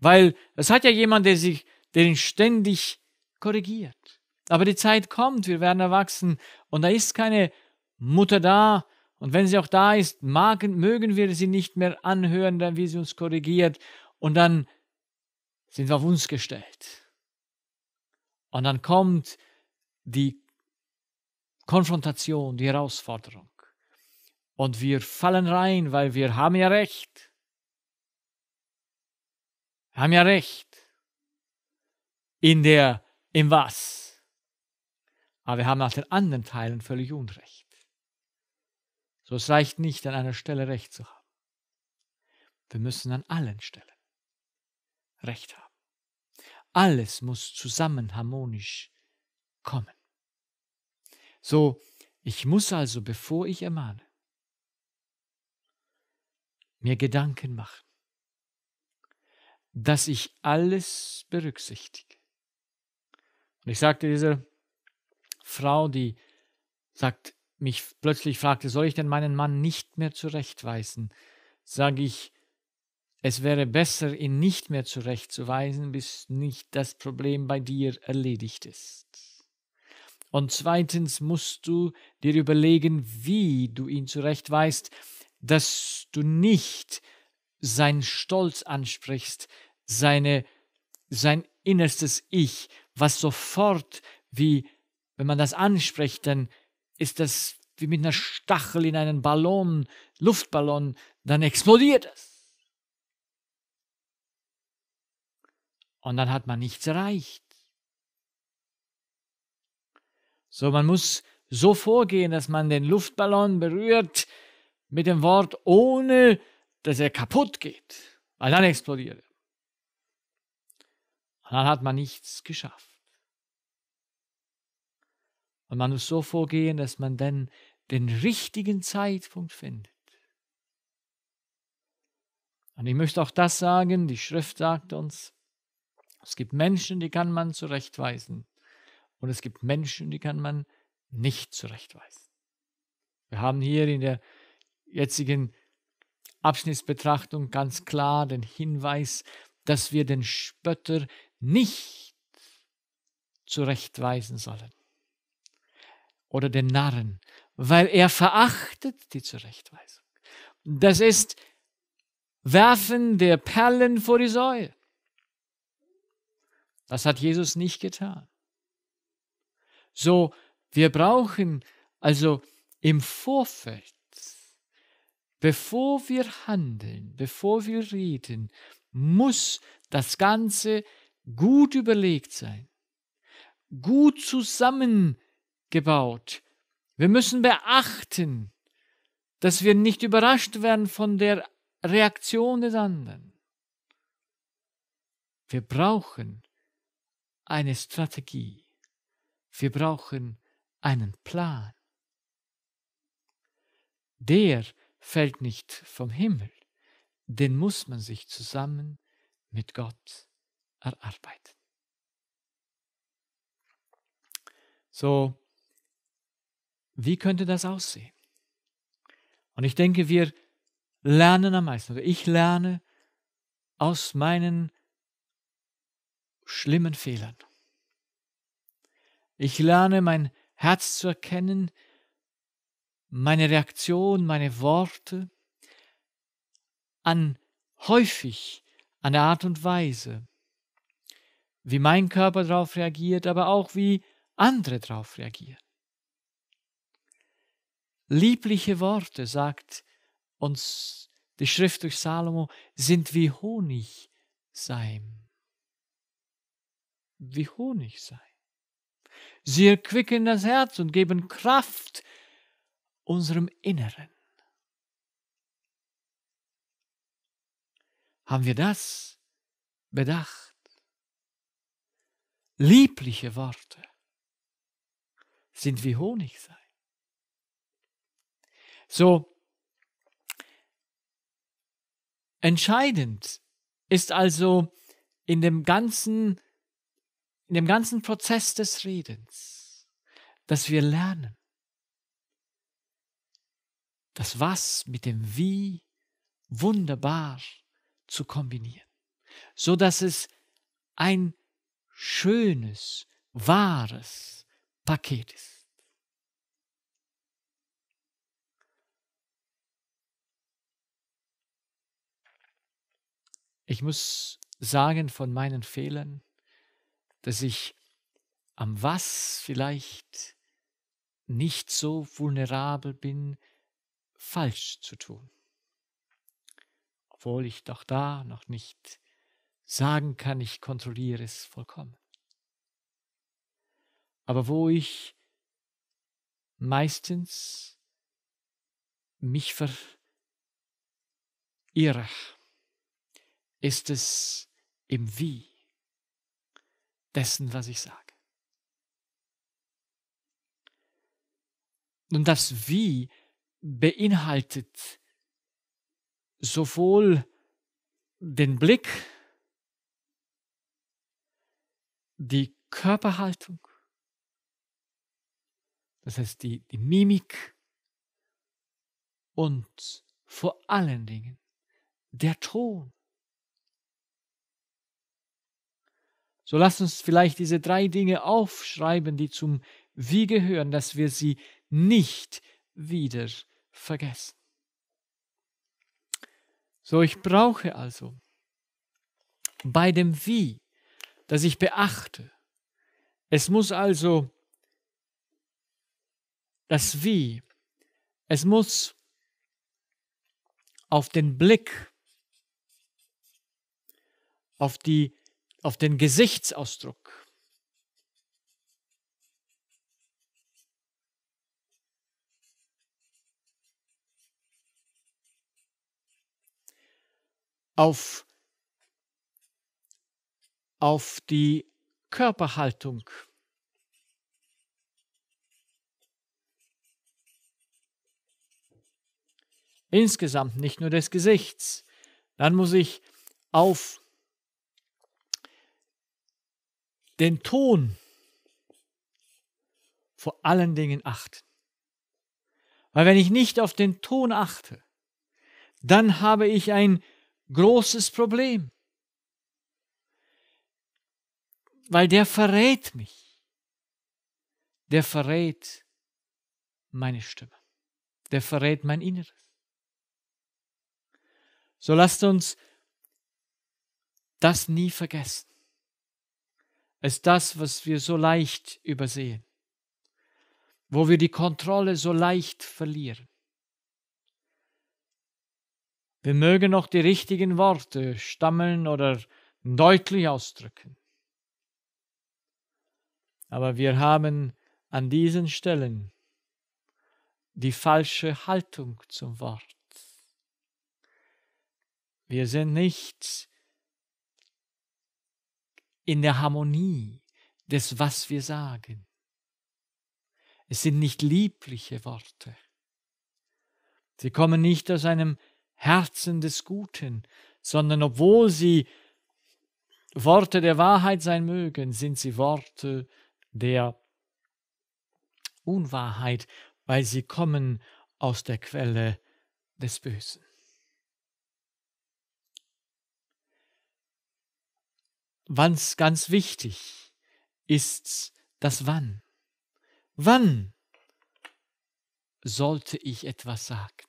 Weil es hat ja jemand, der sich, der ihn ständig korrigiert. Aber die Zeit kommt, wir werden erwachsen und da ist keine Mutter da. Und wenn sie auch da ist, mag, mögen wir sie nicht mehr anhören, wie sie uns korrigiert. Und dann sind wir auf uns gestellt. Und dann kommt die Konfrontation, die Herausforderung. Und wir fallen rein, weil wir haben ja recht haben ja recht. In der, im was. Aber wir haben nach den anderen Teilen völlig Unrecht. So, es reicht nicht, an einer Stelle Recht zu haben. Wir müssen an allen Stellen Recht haben. Alles muss zusammen harmonisch kommen. So, ich muss also, bevor ich ermahne, mir Gedanken machen dass ich alles berücksichtige. Und ich sagte dieser Frau, die sagt, mich plötzlich fragte, soll ich denn meinen Mann nicht mehr zurechtweisen? Sage ich, es wäre besser, ihn nicht mehr zurechtzuweisen, bis nicht das Problem bei dir erledigt ist. Und zweitens musst du dir überlegen, wie du ihn zurechtweist, dass du nicht seinen Stolz ansprichst, seine, sein innerstes Ich, was sofort wie, wenn man das anspricht, dann ist das wie mit einer Stachel in einen Ballon, Luftballon, dann explodiert es. Und dann hat man nichts erreicht. So, man muss so vorgehen, dass man den Luftballon berührt mit dem Wort, ohne dass er kaputt geht, weil dann explodiert er. Und dann hat man nichts geschafft. Und man muss so vorgehen, dass man dann den richtigen Zeitpunkt findet. Und ich möchte auch das sagen, die Schrift sagt uns, es gibt Menschen, die kann man zurechtweisen und es gibt Menschen, die kann man nicht zurechtweisen. Wir haben hier in der jetzigen Abschnittsbetrachtung ganz klar den Hinweis, dass wir den Spötter nicht zurechtweisen sollen oder den Narren, weil er verachtet die Zurechtweisung. Das ist Werfen der Perlen vor die Säue. Das hat Jesus nicht getan. So, wir brauchen also im Vorfeld Bevor wir handeln, bevor wir reden, muss das Ganze gut überlegt sein, gut zusammengebaut. Wir müssen beachten, dass wir nicht überrascht werden von der Reaktion des anderen. Wir brauchen eine Strategie. Wir brauchen einen Plan. Der fällt nicht vom Himmel, den muss man sich zusammen mit Gott erarbeiten. So, wie könnte das aussehen? Und ich denke, wir lernen am meisten, oder ich lerne aus meinen schlimmen Fehlern. Ich lerne mein Herz zu erkennen, meine Reaktion, meine Worte an häufig an der Art und Weise, wie mein Körper darauf reagiert, aber auch wie andere darauf reagieren. Liebliche Worte, sagt uns die Schrift durch Salomo, sind wie Honigseim. Wie Honigseim. Sie erquicken das Herz und geben Kraft unserem Inneren. Haben wir das bedacht? Liebliche Worte sind wie Honig sein. So entscheidend ist also in dem ganzen in dem ganzen Prozess des Redens, dass wir lernen, das Was mit dem Wie wunderbar zu kombinieren, so dass es ein schönes, wahres Paket ist. Ich muss sagen von meinen Fehlern, dass ich am was vielleicht nicht so vulnerabel bin, falsch zu tun. Obwohl ich doch da noch nicht sagen kann, ich kontrolliere es vollkommen. Aber wo ich meistens mich verirre, ist es im Wie dessen, was ich sage. Und das Wie beinhaltet sowohl den Blick, die Körperhaltung, das heißt die, die Mimik und vor allen Dingen der Ton. So lass uns vielleicht diese drei Dinge aufschreiben, die zum Wie gehören, dass wir sie nicht wieder vergessen. So, ich brauche also bei dem Wie, das ich beachte. Es muss also das Wie, es muss auf den Blick, auf, die, auf den Gesichtsausdruck, auf, auf die Körperhaltung. Insgesamt, nicht nur des Gesichts. Dann muss ich auf den Ton vor allen Dingen achten. Weil wenn ich nicht auf den Ton achte, dann habe ich ein großes Problem, weil der verrät mich, der verrät meine Stimme, der verrät mein Inneres. So lasst uns das nie vergessen. Es das, was wir so leicht übersehen, wo wir die Kontrolle so leicht verlieren. Wir mögen noch die richtigen Worte stammeln oder deutlich ausdrücken. Aber wir haben an diesen Stellen die falsche Haltung zum Wort. Wir sind nicht in der Harmonie des, was wir sagen. Es sind nicht liebliche Worte. Sie kommen nicht aus einem Herzen des Guten, sondern obwohl sie Worte der Wahrheit sein mögen, sind sie Worte der Unwahrheit, weil sie kommen aus der Quelle des Bösen. Wann's ganz wichtig ist das Wann. Wann sollte ich etwas sagen?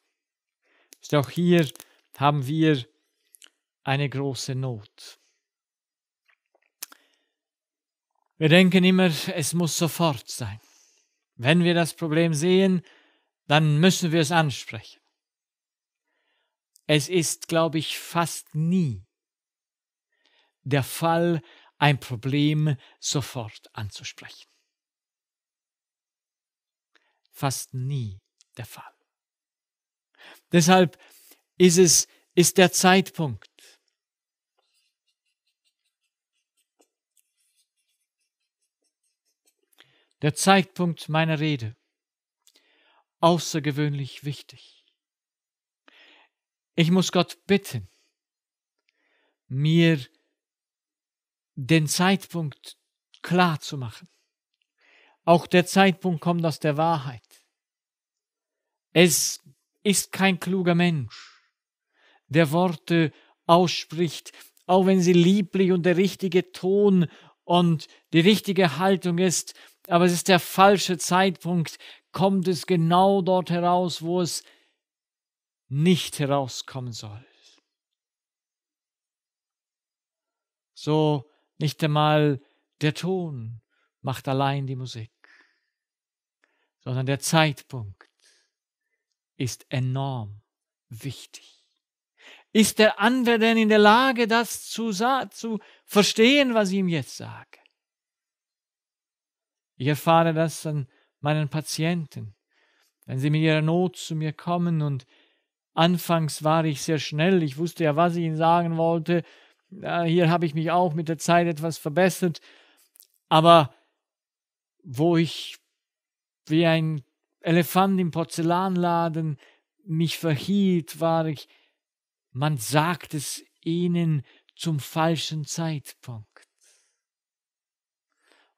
Ist auch hier haben wir eine große Not. Wir denken immer, es muss sofort sein. Wenn wir das Problem sehen, dann müssen wir es ansprechen. Es ist, glaube ich, fast nie der Fall, ein Problem sofort anzusprechen. Fast nie der Fall. Deshalb ist es, ist der Zeitpunkt. Der Zeitpunkt meiner Rede. Außergewöhnlich wichtig. Ich muss Gott bitten, mir den Zeitpunkt klar zu machen. Auch der Zeitpunkt kommt aus der Wahrheit. Es ist kein kluger Mensch, der Worte ausspricht, auch wenn sie lieblich und der richtige Ton und die richtige Haltung ist, aber es ist der falsche Zeitpunkt, kommt es genau dort heraus, wo es nicht herauskommen soll. So nicht einmal der Ton macht allein die Musik, sondern der Zeitpunkt ist enorm wichtig. Ist der andere denn in der Lage, das zu, zu verstehen, was ich ihm jetzt sage? Ich erfahre das an meinen Patienten, wenn sie mit ihrer Not zu mir kommen und anfangs war ich sehr schnell, ich wusste ja, was ich ihnen sagen wollte, hier habe ich mich auch mit der Zeit etwas verbessert, aber wo ich wie ein Elefant im Porzellanladen, mich verhielt, war ich, man sagt es ihnen zum falschen Zeitpunkt.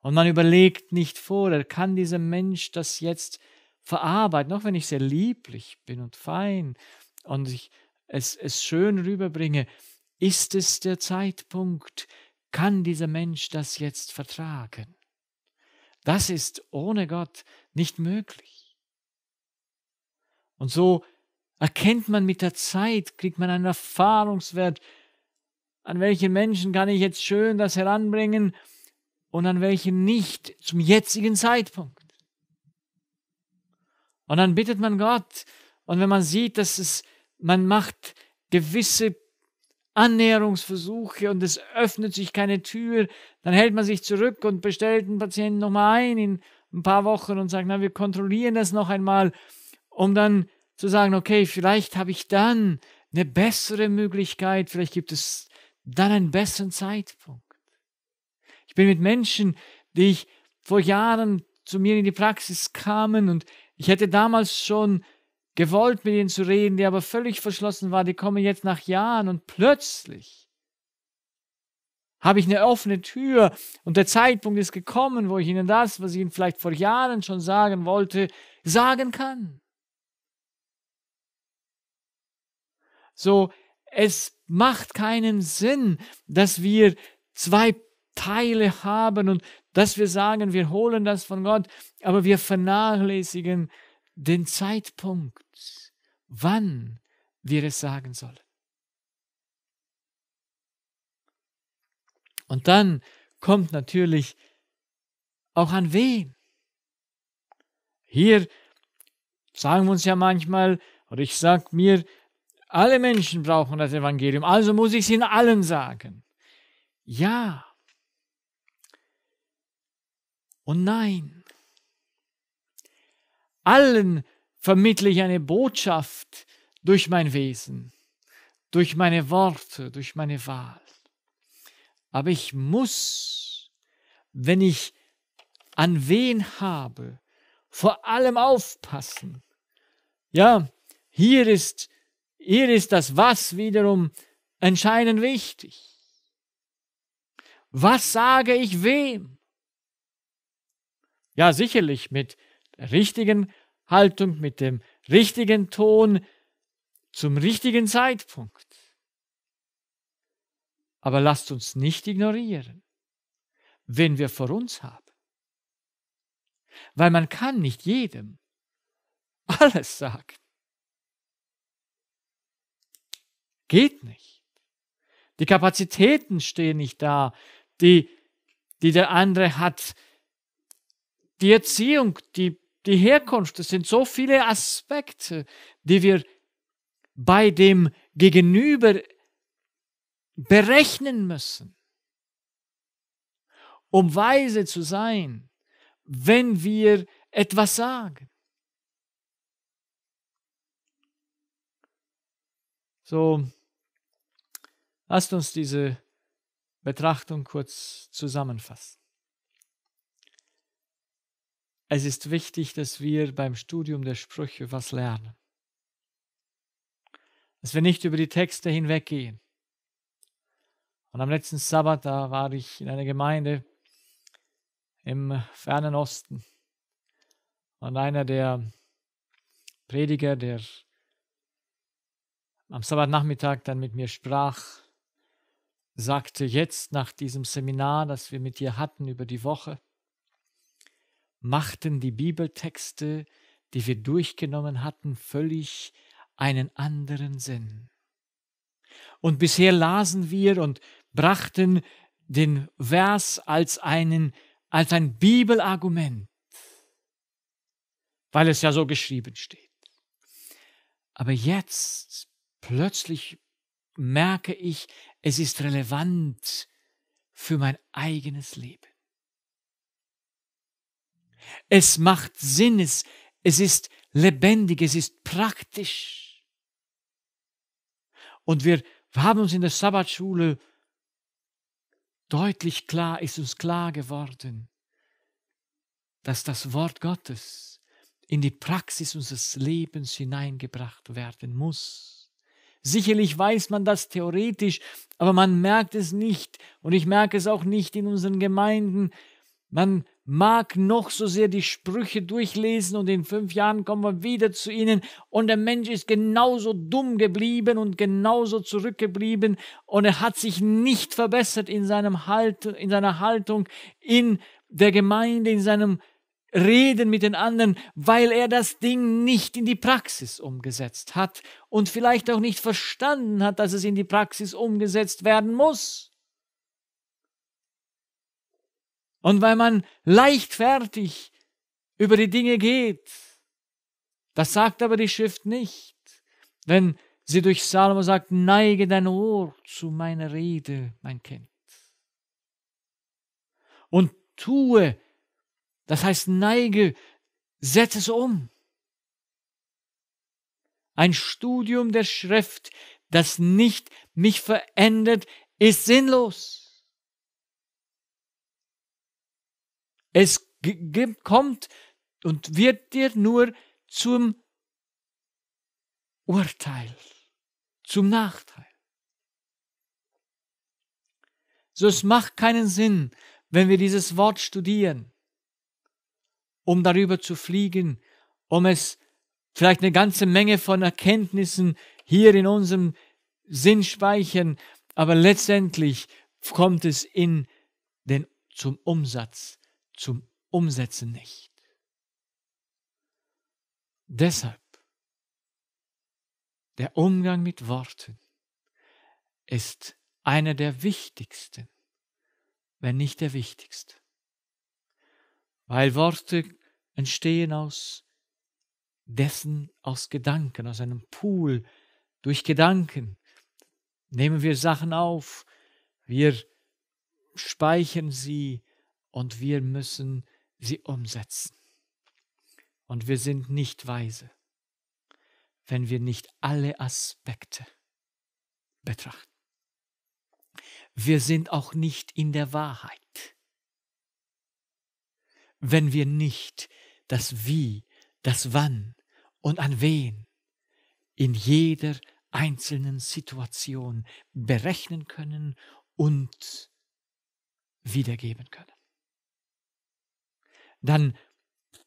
Und man überlegt nicht vorher, kann dieser Mensch das jetzt verarbeiten, auch wenn ich sehr lieblich bin und fein und ich es, es schön rüberbringe, ist es der Zeitpunkt, kann dieser Mensch das jetzt vertragen? Das ist ohne Gott nicht möglich. Und so erkennt man mit der Zeit, kriegt man einen Erfahrungswert, an welchen Menschen kann ich jetzt schön das heranbringen und an welchen nicht zum jetzigen Zeitpunkt. Und dann bittet man Gott, und wenn man sieht, dass es, man macht gewisse Annäherungsversuche und es öffnet sich keine Tür, dann hält man sich zurück und bestellt den Patienten nochmal ein in ein paar Wochen und sagt, na, wir kontrollieren das noch einmal um dann zu sagen, okay, vielleicht habe ich dann eine bessere Möglichkeit, vielleicht gibt es dann einen besseren Zeitpunkt. Ich bin mit Menschen, die ich vor Jahren zu mir in die Praxis kamen und ich hätte damals schon gewollt, mit ihnen zu reden, die aber völlig verschlossen war, die kommen jetzt nach Jahren und plötzlich habe ich eine offene Tür und der Zeitpunkt ist gekommen, wo ich ihnen das, was ich ihnen vielleicht vor Jahren schon sagen wollte, sagen kann. So, es macht keinen Sinn, dass wir zwei Teile haben und dass wir sagen, wir holen das von Gott, aber wir vernachlässigen den Zeitpunkt, wann wir es sagen sollen. Und dann kommt natürlich auch an wen. Hier sagen wir uns ja manchmal, oder ich sage mir, alle Menschen brauchen das Evangelium, also muss ich es ihnen allen sagen. Ja und nein. Allen vermittle ich eine Botschaft durch mein Wesen, durch meine Worte, durch meine Wahl. Aber ich muss, wenn ich an wen habe, vor allem aufpassen. Ja, hier ist hier ist das Was wiederum entscheidend wichtig. Was sage ich wem? Ja, sicherlich mit der richtigen Haltung, mit dem richtigen Ton, zum richtigen Zeitpunkt. Aber lasst uns nicht ignorieren, wen wir vor uns haben. Weil man kann nicht jedem alles sagen. Geht nicht. Die Kapazitäten stehen nicht da, die, die der andere hat. Die Erziehung, die, die Herkunft, das sind so viele Aspekte, die wir bei dem Gegenüber berechnen müssen, um weise zu sein, wenn wir etwas sagen. So, Lasst uns diese Betrachtung kurz zusammenfassen. Es ist wichtig, dass wir beim Studium der Sprüche was lernen. Dass wir nicht über die Texte hinweggehen. Und am letzten Sabbat, da war ich in einer Gemeinde im fernen Osten. Und einer der Prediger, der am Sabbatnachmittag dann mit mir sprach, sagte jetzt nach diesem Seminar, das wir mit ihr hatten über die Woche, machten die Bibeltexte, die wir durchgenommen hatten, völlig einen anderen Sinn. Und bisher lasen wir und brachten den Vers als einen als ein Bibelargument, weil es ja so geschrieben steht. Aber jetzt plötzlich merke ich, es ist relevant für mein eigenes Leben. Es macht Sinn, es, es ist lebendig, es ist praktisch. Und wir haben uns in der Sabbatschule deutlich klar, ist uns klar geworden, dass das Wort Gottes in die Praxis unseres Lebens hineingebracht werden muss. Sicherlich weiß man das theoretisch, aber man merkt es nicht und ich merke es auch nicht in unseren Gemeinden. Man mag noch so sehr die Sprüche durchlesen und in fünf Jahren kommen wir wieder zu ihnen und der Mensch ist genauso dumm geblieben und genauso zurückgeblieben und er hat sich nicht verbessert in seinem Halt, in seiner Haltung, in der Gemeinde, in seinem reden mit den anderen, weil er das Ding nicht in die Praxis umgesetzt hat und vielleicht auch nicht verstanden hat, dass es in die Praxis umgesetzt werden muss. Und weil man leichtfertig über die Dinge geht, das sagt aber die Schrift nicht, wenn sie durch Salomo sagt, neige dein Ohr zu meiner Rede, mein Kind, und tue, das heißt, neige, setz es um. Ein Studium der Schrift, das nicht mich verändert, ist sinnlos. Es kommt und wird dir nur zum Urteil, zum Nachteil. So es macht keinen Sinn, wenn wir dieses Wort studieren um darüber zu fliegen, um es vielleicht eine ganze Menge von Erkenntnissen hier in unserem Sinn speichern, aber letztendlich kommt es in den zum Umsatz, zum Umsetzen nicht. Deshalb der Umgang mit Worten ist einer der wichtigsten, wenn nicht der wichtigste. Weil Worte entstehen aus dessen, aus Gedanken, aus einem Pool, durch Gedanken. Nehmen wir Sachen auf, wir speichern sie und wir müssen sie umsetzen. Und wir sind nicht weise, wenn wir nicht alle Aspekte betrachten. Wir sind auch nicht in der Wahrheit wenn wir nicht das Wie, das Wann und an wen in jeder einzelnen Situation berechnen können und wiedergeben können. Dann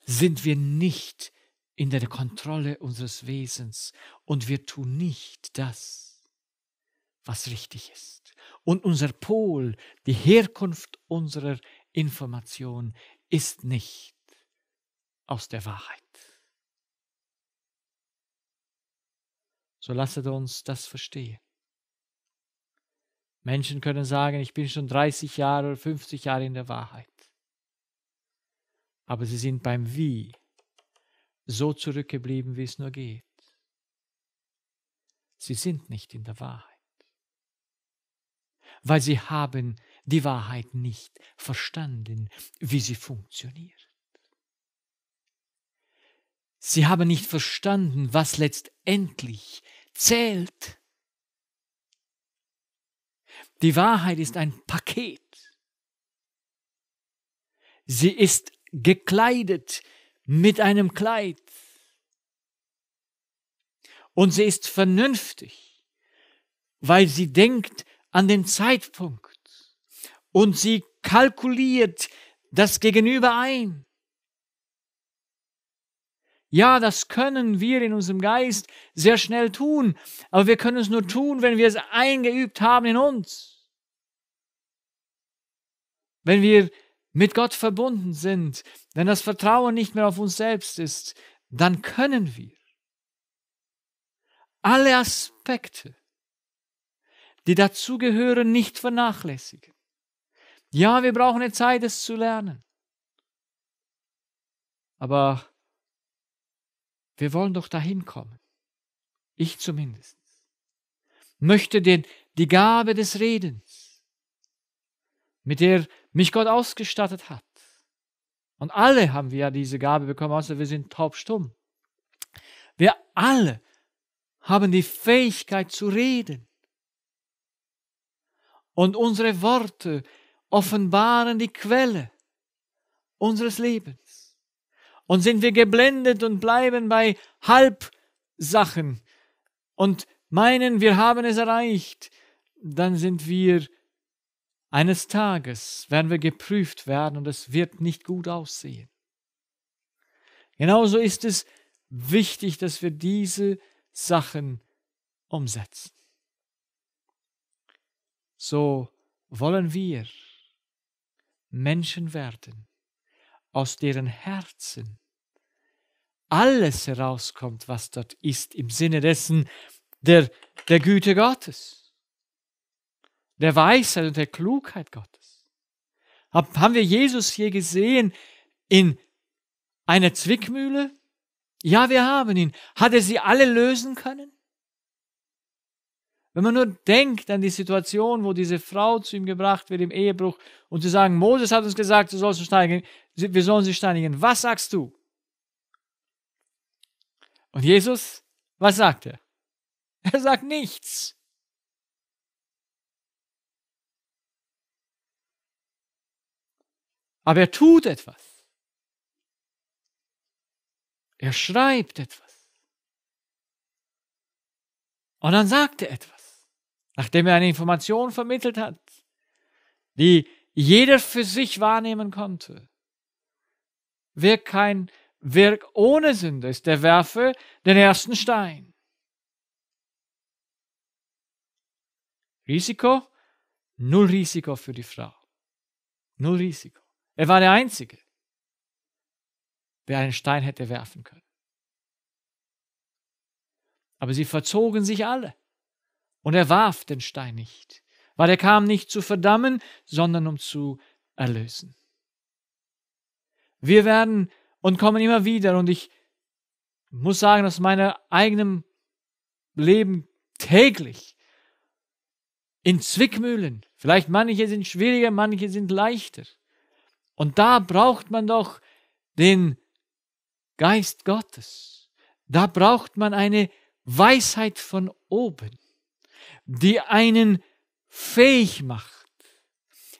sind wir nicht in der Kontrolle unseres Wesens und wir tun nicht das, was richtig ist. Und unser Pol, die Herkunft unserer Information ist nicht aus der Wahrheit. So lasset uns das verstehen. Menschen können sagen, ich bin schon 30 Jahre oder 50 Jahre in der Wahrheit. Aber sie sind beim Wie so zurückgeblieben, wie es nur geht. Sie sind nicht in der Wahrheit, weil sie haben die Wahrheit nicht verstanden, wie sie funktioniert. Sie haben nicht verstanden, was letztendlich zählt. Die Wahrheit ist ein Paket. Sie ist gekleidet mit einem Kleid. Und sie ist vernünftig, weil sie denkt an den Zeitpunkt, und sie kalkuliert das Gegenüber ein. Ja, das können wir in unserem Geist sehr schnell tun, aber wir können es nur tun, wenn wir es eingeübt haben in uns. Wenn wir mit Gott verbunden sind, wenn das Vertrauen nicht mehr auf uns selbst ist, dann können wir alle Aspekte, die dazugehören, nicht vernachlässigen. Ja, wir brauchen eine Zeit, es zu lernen. Aber wir wollen doch dahin kommen. Ich zumindest. Möchte den, die Gabe des Redens, mit der mich Gott ausgestattet hat. Und alle haben wir ja diese Gabe bekommen, außer wir sind taubstumm. Wir alle haben die Fähigkeit zu reden. Und unsere Worte offenbaren die Quelle unseres Lebens. Und sind wir geblendet und bleiben bei Halbsachen und meinen, wir haben es erreicht, dann sind wir eines Tages, werden wir geprüft werden und es wird nicht gut aussehen. Genauso ist es wichtig, dass wir diese Sachen umsetzen. So wollen wir Menschen werden, aus deren Herzen alles herauskommt, was dort ist, im Sinne dessen der, der Güte Gottes, der Weisheit und der Klugheit Gottes. Haben wir Jesus je gesehen in einer Zwickmühle? Ja, wir haben ihn. Hat er sie alle lösen können? Wenn man nur denkt an die Situation, wo diese Frau zu ihm gebracht wird im Ehebruch und sie sagen, Moses hat uns gesagt, du sollst steinigen, wir sollen sie steinigen. Was sagst du? Und Jesus, was sagt er? Er sagt nichts. Aber er tut etwas. Er schreibt etwas. Und dann sagt er etwas nachdem er eine Information vermittelt hat, die jeder für sich wahrnehmen konnte. Wer kein Werk ohne Sünde ist, der werfe den ersten Stein. Risiko? Null Risiko für die Frau. Null Risiko. Er war der Einzige, der einen Stein hätte werfen können. Aber sie verzogen sich alle. Und er warf den Stein nicht, weil er kam nicht zu verdammen, sondern um zu erlösen. Wir werden und kommen immer wieder, und ich muss sagen, aus meinem eigenen Leben täglich in Zwickmühlen. Vielleicht manche sind schwieriger, manche sind leichter. Und da braucht man doch den Geist Gottes. Da braucht man eine Weisheit von oben die einen fähig macht,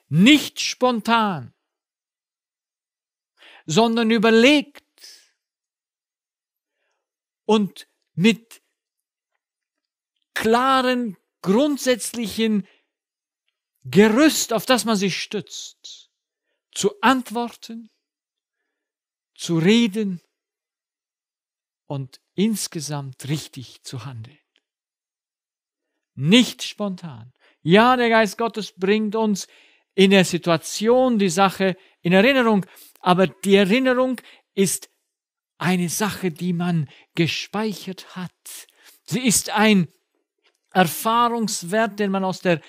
nicht spontan, sondern überlegt und mit klaren, grundsätzlichen Gerüst, auf das man sich stützt, zu antworten, zu reden und insgesamt richtig zu handeln. Nicht spontan. Ja, der Geist Gottes bringt uns in der Situation die Sache in Erinnerung, aber die Erinnerung ist eine Sache, die man gespeichert hat. Sie ist ein Erfahrungswert, den man aus der,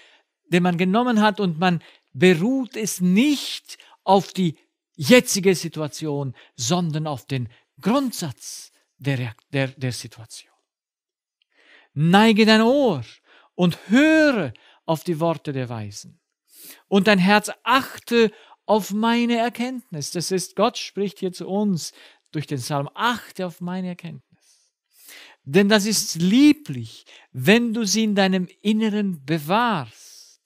den man genommen hat und man beruht es nicht auf die jetzige Situation, sondern auf den Grundsatz der, der, der Situation. Neige dein Ohr und höre auf die Worte der Weisen. Und dein Herz achte auf meine Erkenntnis. Das ist, Gott spricht hier zu uns durch den Psalm, achte auf meine Erkenntnis. Denn das ist lieblich, wenn du sie in deinem Inneren bewahrst,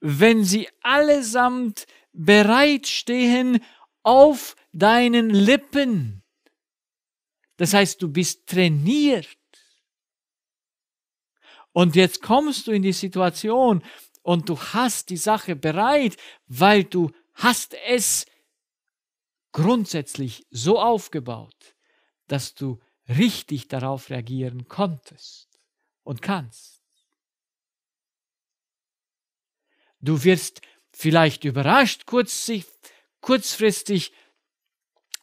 wenn sie allesamt bereitstehen auf deinen Lippen. Das heißt, du bist trainiert und jetzt kommst du in die Situation und du hast die Sache bereit, weil du hast es grundsätzlich so aufgebaut, dass du richtig darauf reagieren konntest und kannst. Du wirst vielleicht überrascht kurzfristig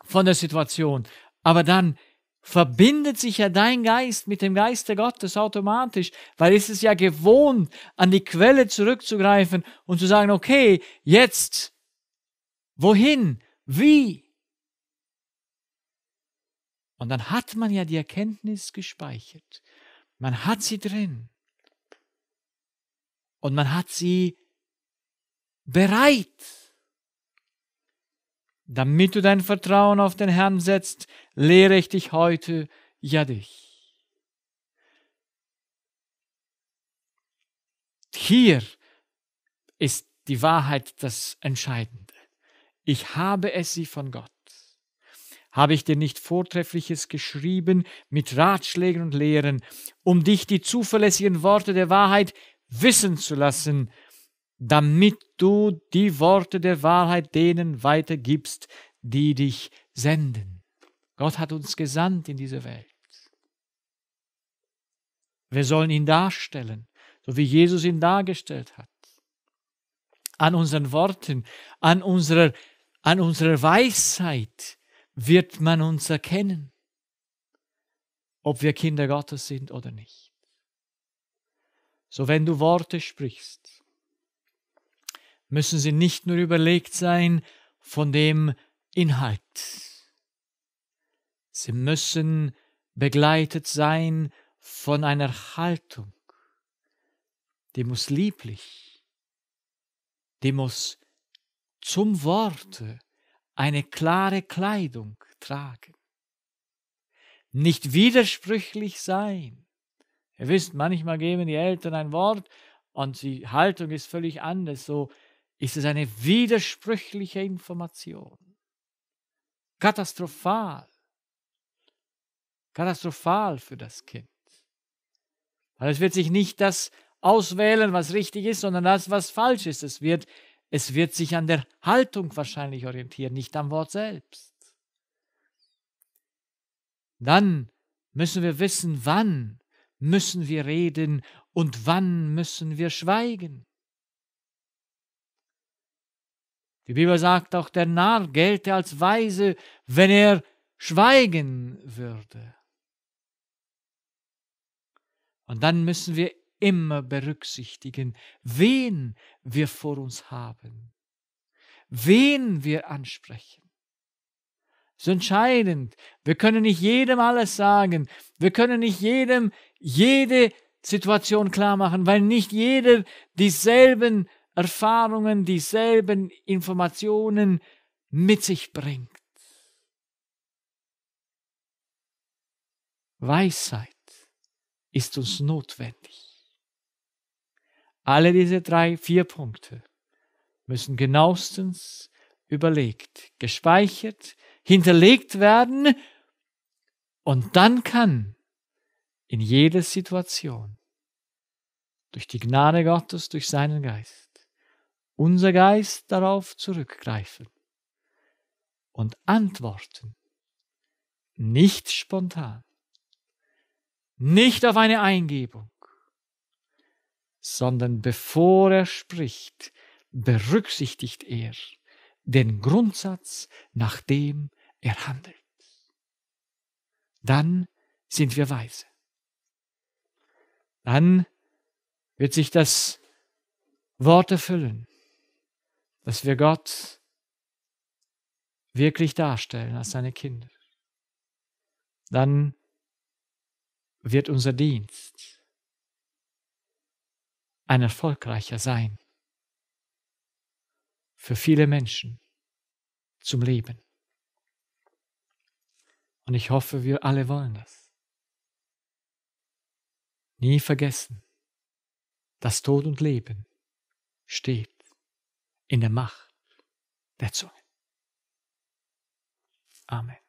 von der Situation, aber dann verbindet sich ja dein Geist mit dem Geiste Gottes automatisch, weil es ist ja gewohnt, an die Quelle zurückzugreifen und zu sagen, okay, jetzt, wohin, wie? Und dann hat man ja die Erkenntnis gespeichert. Man hat sie drin. Und man hat sie bereit damit du dein Vertrauen auf den Herrn setzt, lehre ich dich heute ja dich. Hier ist die Wahrheit das Entscheidende. Ich habe es sie von Gott. Habe ich dir nicht Vortreffliches geschrieben mit Ratschlägen und Lehren, um dich die zuverlässigen Worte der Wahrheit wissen zu lassen, damit du die Worte der Wahrheit denen weitergibst, die dich senden. Gott hat uns gesandt in diese Welt. Wir sollen ihn darstellen, so wie Jesus ihn dargestellt hat. An unseren Worten, an unserer, an unserer Weisheit wird man uns erkennen, ob wir Kinder Gottes sind oder nicht. So wenn du Worte sprichst, müssen sie nicht nur überlegt sein von dem Inhalt. Sie müssen begleitet sein von einer Haltung, die muss lieblich, die muss zum Worte eine klare Kleidung tragen, nicht widersprüchlich sein. Ihr wisst, manchmal geben die Eltern ein Wort und die Haltung ist völlig anders, so ist es eine widersprüchliche Information. Katastrophal. Katastrophal für das Kind. Weil es wird sich nicht das auswählen, was richtig ist, sondern das, was falsch ist. Es wird, es wird sich an der Haltung wahrscheinlich orientieren, nicht am Wort selbst. Dann müssen wir wissen, wann müssen wir reden und wann müssen wir schweigen. Die Bibel sagt auch, der Narr gelte als weise, wenn er schweigen würde. Und dann müssen wir immer berücksichtigen, wen wir vor uns haben, wen wir ansprechen. Das ist entscheidend. Wir können nicht jedem alles sagen. Wir können nicht jedem jede Situation klar machen, weil nicht jeder dieselben Erfahrungen dieselben Informationen mit sich bringt. Weisheit ist uns notwendig. Alle diese drei, vier Punkte müssen genauestens überlegt, gespeichert, hinterlegt werden und dann kann in jeder Situation durch die Gnade Gottes, durch seinen Geist unser Geist darauf zurückgreifen und antworten, nicht spontan, nicht auf eine Eingebung, sondern bevor er spricht, berücksichtigt er den Grundsatz, nach dem er handelt. Dann sind wir weise. Dann wird sich das Wort erfüllen, dass wir Gott wirklich darstellen als seine Kinder, dann wird unser Dienst ein erfolgreicher sein für viele Menschen zum Leben. Und ich hoffe, wir alle wollen das. Nie vergessen, dass Tod und Leben steht in der Macht der Zunge. Amen.